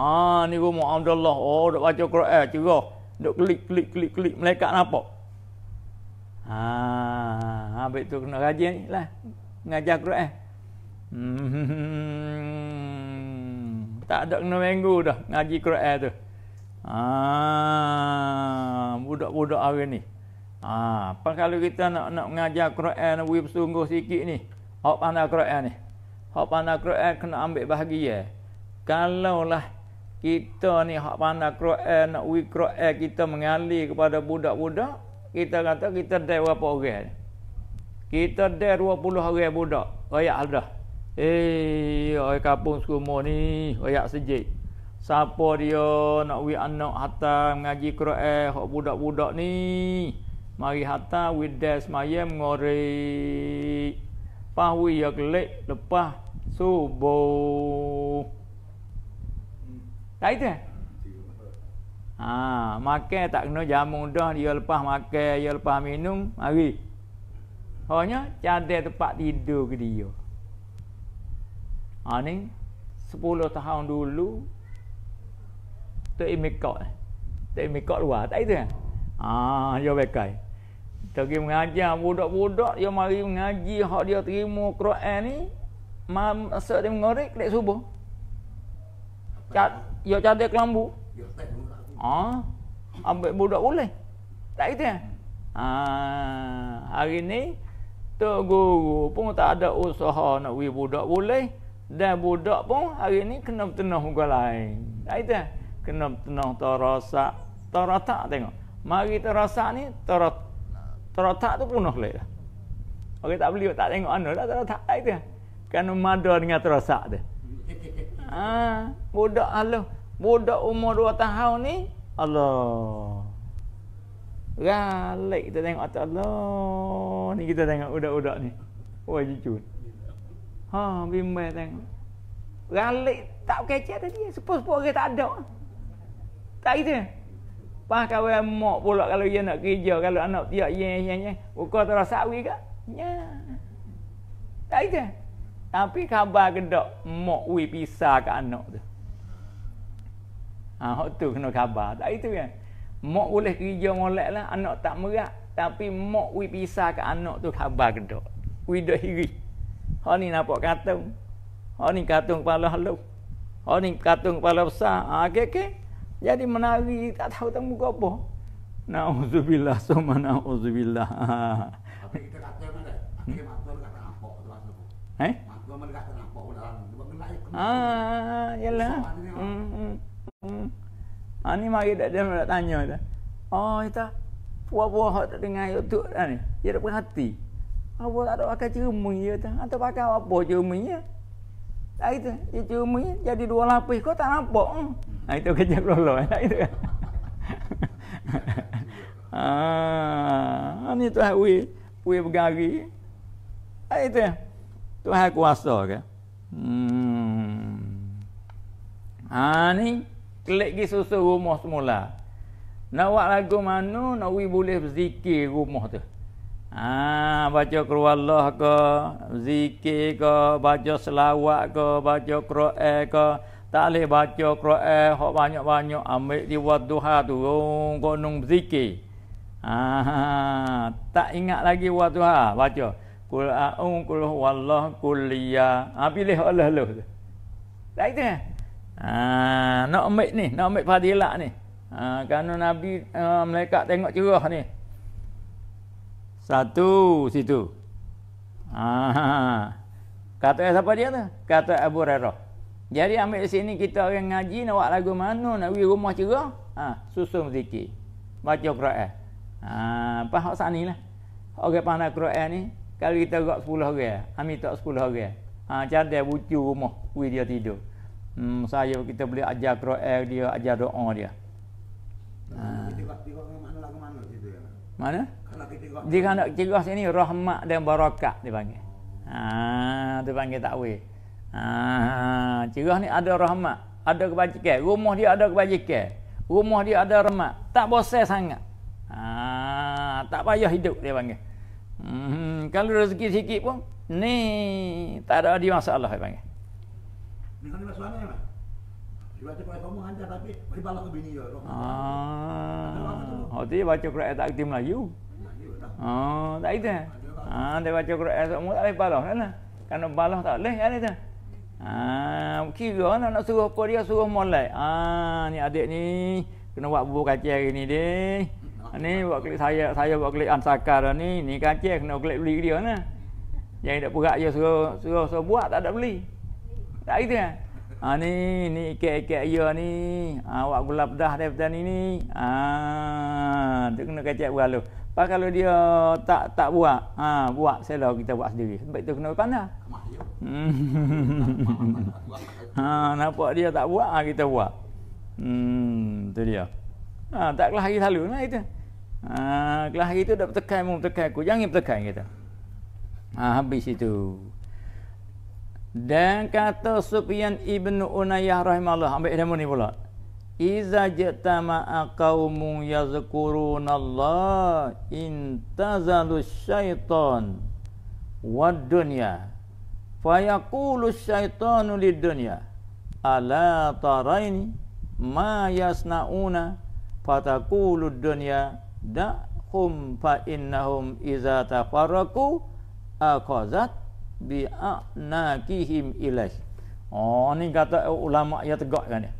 Ha ni rumah Abdullah. Oh dok baca Quran juga. Dok klik klik klik klik malaikat apa? Ha habis tu kena rajin lah mengajar Quran. Hmm. <laughs> Tak ada kena minggu dah ngaji Quran tu. Ha budak-budak hari ni. Ha apa kalau kita nak nak mengajar Quran nak wib sungguh sikit ni. Hak pandai Quran ni. Hak pandai Quran kena ambil bahagia. Kalaulah kita ni hak pandai Quran nak wi Quran kita mengalir kepada budak-budak kita kata kita dai berapa orang kita dai puluh orang budak royak dah eh oi kampung semua ni royak sejik siapa dia nak wi anak hatta mengaji Quran hak budak-budak ni mari hata wi dai semayam ngore pahwi ya kelik lepas subuh tak itu Ha, makan tak kena jamu dah dia lepas makan, dia lepas minum, mari. Hanya cadai tempat tidur ke dia. Ha ni 10 tahun dulu tak imekot. Eh. Tak imekot luar, tak itu Ha, dia bekai. Tak mengajar budak-budak, dia mari mengaji hak dia terima Quran ni, masa dia mengorek dekat subuh. Cadai Ya cantik kelambu. Ya ah, Ambil budak boleh. Tak gitu ya? Hmm. Ah, hari ni Tok Guru pun tak ada usaha nak beri budak boleh. Dan budak pun hari ni kena bertenang muka lain. Tak gitu ya? Kena bertenang terosak. Terotak tengok. Mari terosak ni terot, terotak tu pun boleh lah. Okey tak beli tak tengok anu dah terotak. Tak gitu ya? Kan mada dengan terosak dia. Ha, budak Allah. Budak umur dua tahun ni. Allah. galak. kita tengok atas Allah. Ni kita tengok budak-budak ni. Wah, jujur. Ha, bimbai tengok. galak. tak kecek dia? Sepuluh-sepuluh orang tak ada. Tak kita. Pah kawan mak pula kalau dia nak kerja. Kalau anak dia, ya, ya, ya. Bukan terasa awi ke? Ya. Tak kita. Tapi khabar gedak mak wei pisah ke anak tu. Ah, tu kena khabar. Tak itu kan. Mak boleh kerja molek lah, anak tak merak. Tapi mak wei pisah ke anak tu khabar gedak. Wei dak iri. Ha ni nampak katung. Ha ni katung kepala halu. Ha ni katung kepala besar. Ha ke ke. Jadi menari tak tahu tak muka apa. Nauzubillah summa nauzubillah.
Tapi kita kata mana? Akhir mata dekat tak nampak tu masa tu. Eh? Ah, yalah.
Hmm. Ani ah, mari tak dia nak tanya dia. Oh, kita buah-buah tak dengar YouTube dah ni. Dia tak berhati. Apa tak ada pakai cermin dia tu. Atau pakai apa cermin dia. Tak itu, dia cermin jadi dua lapis. Kau tak nampak. Hmm. Nah, itu kerja kelola. <laughs> Tak itu. <laughs> ah, ni tu hak we. We bergari. Tak itu. Tuhan kuasa ke? Hmm. Ha ni klik di susu rumah semula. Nak buat lagu mana nak wi boleh berzikir rumah tu. Ha baca qul Allah ke, zikir ke, baca selawat ke, baca Quran ke, tak boleh baca Quran hok banyak-banyak ambil di waktu duha tu gunung berzikir. Ha, ha, ha, tak ingat lagi waktu duha baca. Kul a'um kul wallah kulia. Ha, pilih Allah lu. Tak itu ya? Ha, nak ambil ni. Nak ambil fadilat ni. Ha, kerana Nabi uh, ha, melekat tengok curah ni. Satu situ. Ha, ha, ha, kata siapa dia tu? Kata Abu Rerah. Jadi ambil sini kita orang ngaji nak buat lagu mana nak pergi rumah cerah. Ha, susun zikir. Baca Quran. Ha, apa hak sana lah. Orang pandai Quran ni kalau kita agak 10 orang, eh, kami tak 10 orang. Eh. Ha, macam dia bucu rumah, kui dia tidur. Hmm, saya kita boleh ajar Quran dia, ajar doa dia. Ha. Mana? Dia nak cegah sini rahmat dan barakat dia panggil. Ha, dia panggil takwil. Ha, cegah ni ada rahmat, ada kebajikan. Rumah dia ada kebajikan. Rumah dia ada rahmat. Tak bosan sangat. Ha, tak payah hidup dia panggil. Hmm, kalau rezeki sikit pun ni tak ada di masalah dia panggil.
Ni kan masalah ni mah. Dia baca Quran kamu hantar tapi boleh balas ke bini dia.
Ah. Hati oh, baca Quran tak aktif Melayu. Ah, tak itu. Eh? Ah, ah, dia baca Quran semua tak boleh balas kan? Karena balas tak leh, kan itu. Ah, kira nak nak suruh kau dia suruh molek. Ah, ni adik ni kena buat bubur kaki hari ni deh ni buat klik saya saya buat klik ansakar ni ni kacik kena klik beli dia nah. Yang tak berat dia suruh suruh suruh buat tak ada beli. Tak gitu kan? Ha ni ni kek-kek ya ni. Ha awak gula pedah dia petani ni. Ha tu kena kacik beralu. Pak kalau dia tak tak buat, ha buat saya selo kita buat sendiri. Sebab tu kena pandai. <laughs> ha nampak dia tak buat ha, kita buat. Hmm tu dia. Ha taklah hari lalu nah itu. Ah, hari tu dah bertekan mu bertekan aku. Jangan bertekan kita. Ah, habis itu. Dan kata Sufyan ibnu Unayyah rahimahullah ambil demo ni pula. Iza jatama qaumu yazkuruna Allah intazalu syaitan wa dunya. Fayaqulu syaitanu lid dunya. Ala taraini ma yasnauna fataqulu dunya da'hum fa innahum iza tafarraku akazat bi'anakihim ilaih. Oh, ni kata ulama yang tegak kan ya.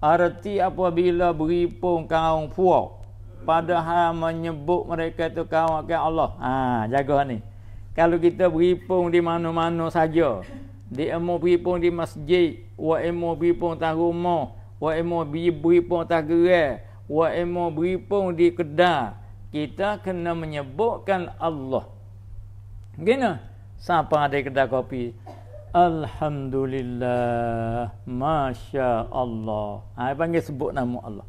Arti apabila beripung kaum puau. Padahal menyebut mereka itu kaum akan Allah. Ha, jaga ni. Kalau kita beripung di mana-mana saja. Di emu beripung di masjid. Wa emu beripung tak rumah. Wa emu beripung tak gerai wa emo beripung di kedah kita kena menyebutkan Allah. Gina, siapa ada kedah kopi? Alhamdulillah, masya Allah. Ha, panggil sebut nama Allah.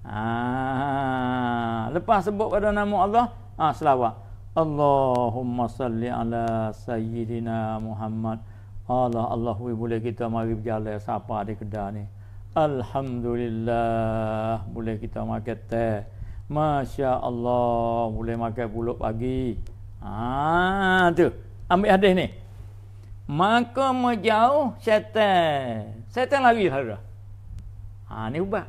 Ah lepas sebut pada nama Allah, ha, selawat. Allahumma salli ala sayyidina Muhammad. Allah, Allah, boleh kita mari berjalan siapa ada kedah ni. Alhamdulillah boleh kita makan teh. Masya Allah boleh makan buluk pagi. Ah tu ambil hadis ni. Maka menjauh setan. Setan lagi. saudara. Ha ni ubat.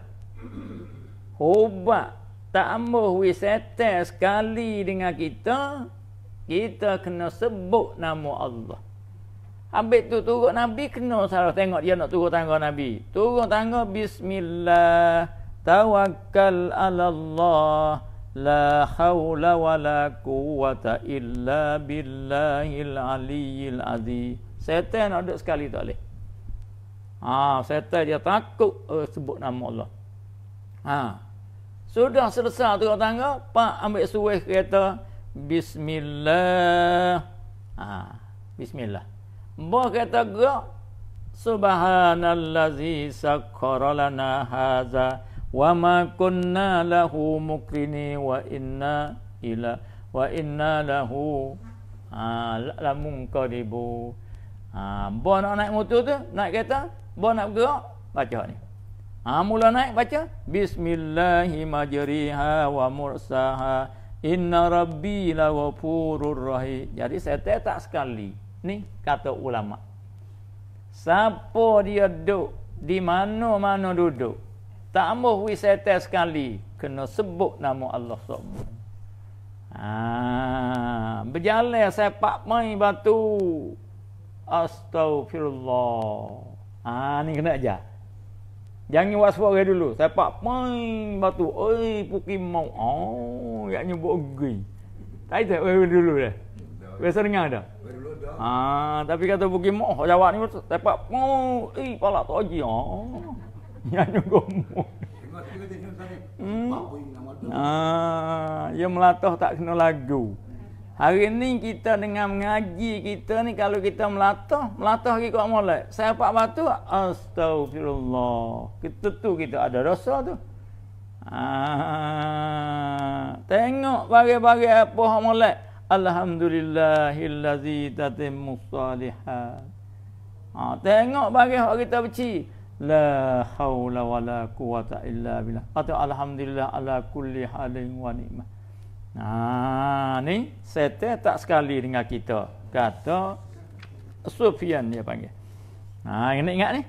Ubat tak ambuh wis setan sekali dengan kita kita kena sebut nama Allah. Habis tu turun Nabi kena salah tengok dia nak turun tangga Nabi. Turun tangga bismillah tawakkal ala Allah la hawla wa la illa billahil aliyyil aziz. Setan nak duduk sekali tak boleh. Ha, setan dia takut uh, sebut nama Allah. Ha. Sudah selesai turun tangga, Pak ambil suih kereta. Bismillah. Ha, Bismillah. Mbah kata gerak. Subhanallazi sakkara lana haza wa ma kunna lahu mukrini wa inna ila wa inna lahu ah la munqalibu. Ah ha, mbah nak naik motor tu, naik kereta, mbah nak bergerak, baca ni. Ha, mula naik baca Bismillahimajriha wa mursaha Inna rabbi la rahim Jadi saya tetak sekali Ni kata ulama. Siapa dia duduk di mana-mana duduk. Tak ambuh wisata sekali. Kena sebut nama Allah SWT. Ha, berjalan sepak Mai batu. Astagfirullah. Ha, ni kena aja. Jangan buat suara dulu. Sepak Mai batu. Oi, puki mau. Oh, yaknya buat gui. Tak itu, dulu dah. Biasa dengar dah. Ha, tapi kata Bukit Moh jawab ni Tepak, oh, eh pala oh. <laughs> hmm. tu aji ha. Ya nyu gomo. ya melatah tak kena lagu. Hari ni kita dengan mengaji kita ni kalau kita melatah, melatah lagi kuat molek. Saya pak batu, astagfirullah. Kita tu kita ada dosa tu. Ah, tengok bagi-bagi apa hak molek. Alhamdulillahillazi tatimmu salihat. Ha, tengok bagi hak kita beci. La haula wala quwata illa billah. Atau alhamdulillah ala kulli halin wa ni'mah. Ha, ni sete tak sekali dengan kita. Kata Sufyan dia panggil. Ha, ini ingat ni.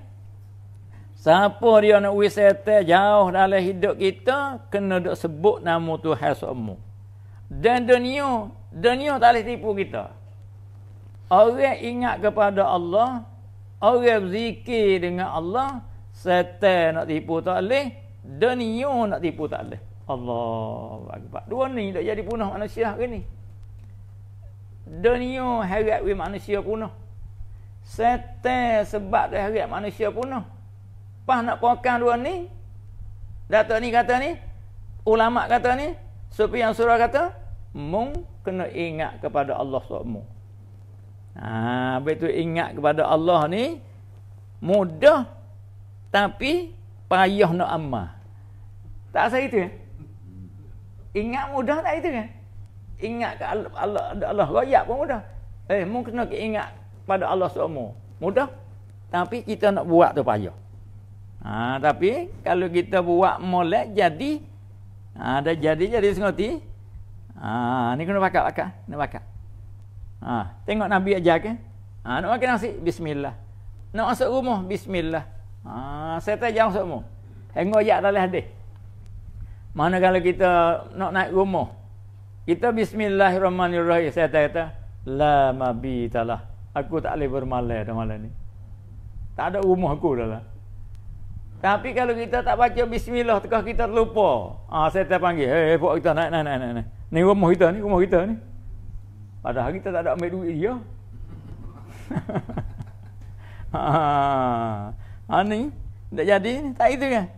Siapa dia nak wis sete jauh dalam hidup kita kena dok sebut nama Tuhan semua. Dan dunia Dunia tak boleh tipu kita. Orang ingat kepada Allah, orang berzikir dengan Allah, setan nak tipu tak boleh, dunia nak tipu tak boleh. Allah Akbar. Dua ni dah jadi punah manusia hari ni. Dunia harap we manusia punah. Setan sebab dia harap manusia punah. Pas nak pokang dua ni, Datuk ni kata ni, ulama kata ni, Sufi surah kata, mung kena ingat kepada Allah sokmu. Ha, habis tu ingat kepada Allah ni mudah tapi payah nak amal. Tak saya itu ya? Ingat mudah tak itu kan? Ingat ke Allah, Allah, Allah royak pun mudah. Eh, mungkin nak ingat pada Allah semua. Mudah. Tapi kita nak buat tu payah. Ha, tapi kalau kita buat molek jadi. Ha, jadi, jadi sengerti. Ha, ni kena bakar bakar, nak bakar. Ha, tengok Nabi ajar ke? Ha, nak makan nasi, bismillah. Nak masuk rumah, bismillah. Ha, saya tak jauh masuk rumah. Hengok ajak dalam hadis. Mana kalau kita nak naik rumah? Kita bismillahirrahmanirrahim. Saya tak kata, la mabitalah. Aku tak boleh bermalai dalam malam ni. Tak ada rumah aku dah lah. Tapi kalau kita tak baca bismillah, tegak kita terlupa. Ha, saya tak panggil, hei, hey, buat kita naik, naik, naik, naik. Ni rumah kita ni, rumah kita ni. Padahal kita tak ada ambil duit dia. Ya. <laughs> ha. Ha ni, tak jadi ni, tak itu kan.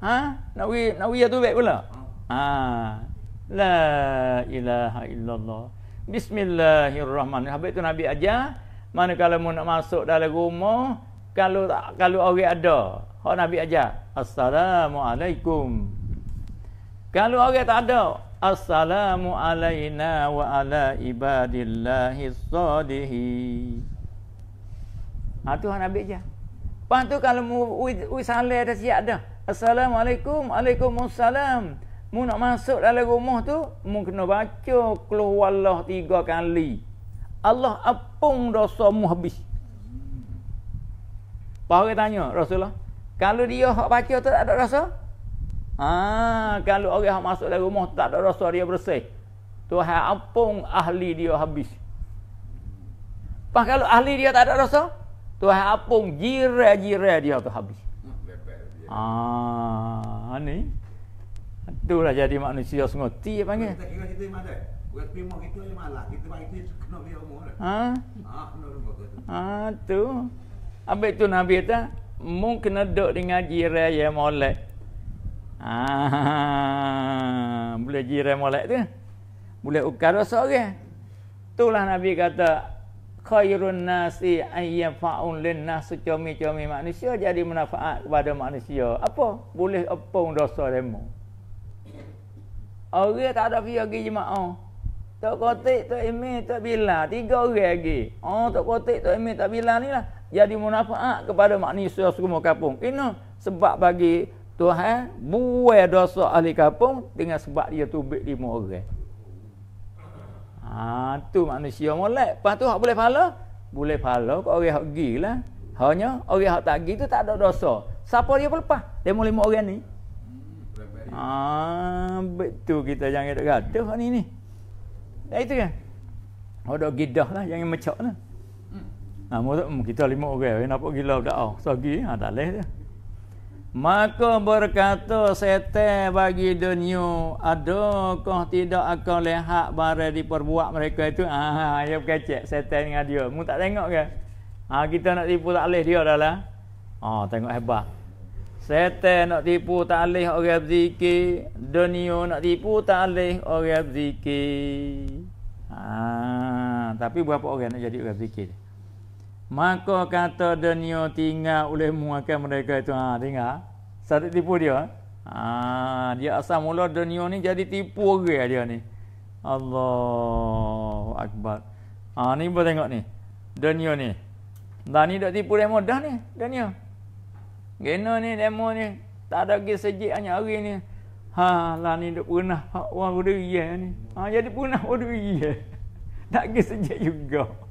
Ha? Nak wi, nak wi tu baik pula. Ha. ha. La ilaha illallah. Bismillahirrahmanirrahim. Habis tu Nabi aja. mana kalau nak masuk dalam rumah, kalau kalau orang ada. Hak Nabi aja. Assalamualaikum. Kalau orang tak ada Assalamu alayna wa ala ibadillahi sadihi Ha tu orang ambil je Lepas tu kalau mu ui salih dah siap dah Assalamualaikum Waalaikumsalam Mu nak masuk dalam rumah tu Mu kena baca Keluh Allah tiga kali Allah apung dosa mu habis Pahal tanya Rasulullah Kalau dia baca tu tak ada rasa Ha, kalau orang yang masuk dalam rumah tak ada rasa dia bersih. Tuhan ampun ahli dia habis. Pas kalau ahli dia tak ada rasa, Tuhan ampun jirai-jirai dia tu habis. Ah, ha, ni. Itulah jadi manusia sengoti apa panggil.
Kita kira kita mana? Kita terima kita ni malah. Ha? Ha, kita buat itu kena biar umur.
Ha? Ha, tu. Habis tu Nabi kata, mungkin ada dengan jirai yang molek. Ah, <laughs> boleh jiran molek tu. Boleh ukar dosa orang. Tulah Nabi kata khairun nasi ayyafa'un linnas sucomi-comi manusia jadi manfaat kepada manusia. Apa? Boleh apung dosa demo. Orang tak ada pihak pergi jemaah. Tok kotik, tok imi, tok bila. Tiga orang lagi. Oh, tok kotik, tok imi, tok bila ni lah. Jadi manfaat kepada manusia semua kapung. Ini sebab bagi Tuhan buai dosa ahli kampung dengan sebab dia tubik lima orang. Ha tu manusia molek. Pas tu hak boleh pahala? Boleh pahala kok orang hak gilah. Hanya orang hak tak gi tu tak ada dosa. Siapa dia pelepas? Demo lima orang ni. Ha betul kita jangan dekat gaduh ni ni. Dah itu kan. Ada gidah lah jangan mecak lah.
Hmm.
Ha, hmm, kita lima orang. Nampak gila dah. Oh, Sagi. Ha, tak leh dia. Maka berkata setan bagi dunia ada kau tidak akan lihat barang diperbuat mereka itu ah ya kecek setan dengan dia mu tak tengok ke ah kita nak tipu tak leh dia dahlah ah tengok hebat setan nak tipu tak leh orang berzikir dunia nak tipu tak leh orang berzikir ah tapi berapa orang nak jadi orang berzikir Maka kata dunia tinggal oleh muakan mereka itu. Ha, tinggal. Satu tipu dia. Ha, dia asal mula dunia ni jadi tipu orang dia ni. Allah Akbar. Ha, ni boleh tengok ni. Dunia ni. Dan ni dah tipu demo dah ni. Dunia. Gena ni demo ni. Tak ada lagi sejik hanya hari ni. Ha, lah ni dah pernah. Orang berdiri ya ni. Ha, jadi pernah berdiri. Ya. <laughs> Tak lagi sejik juga.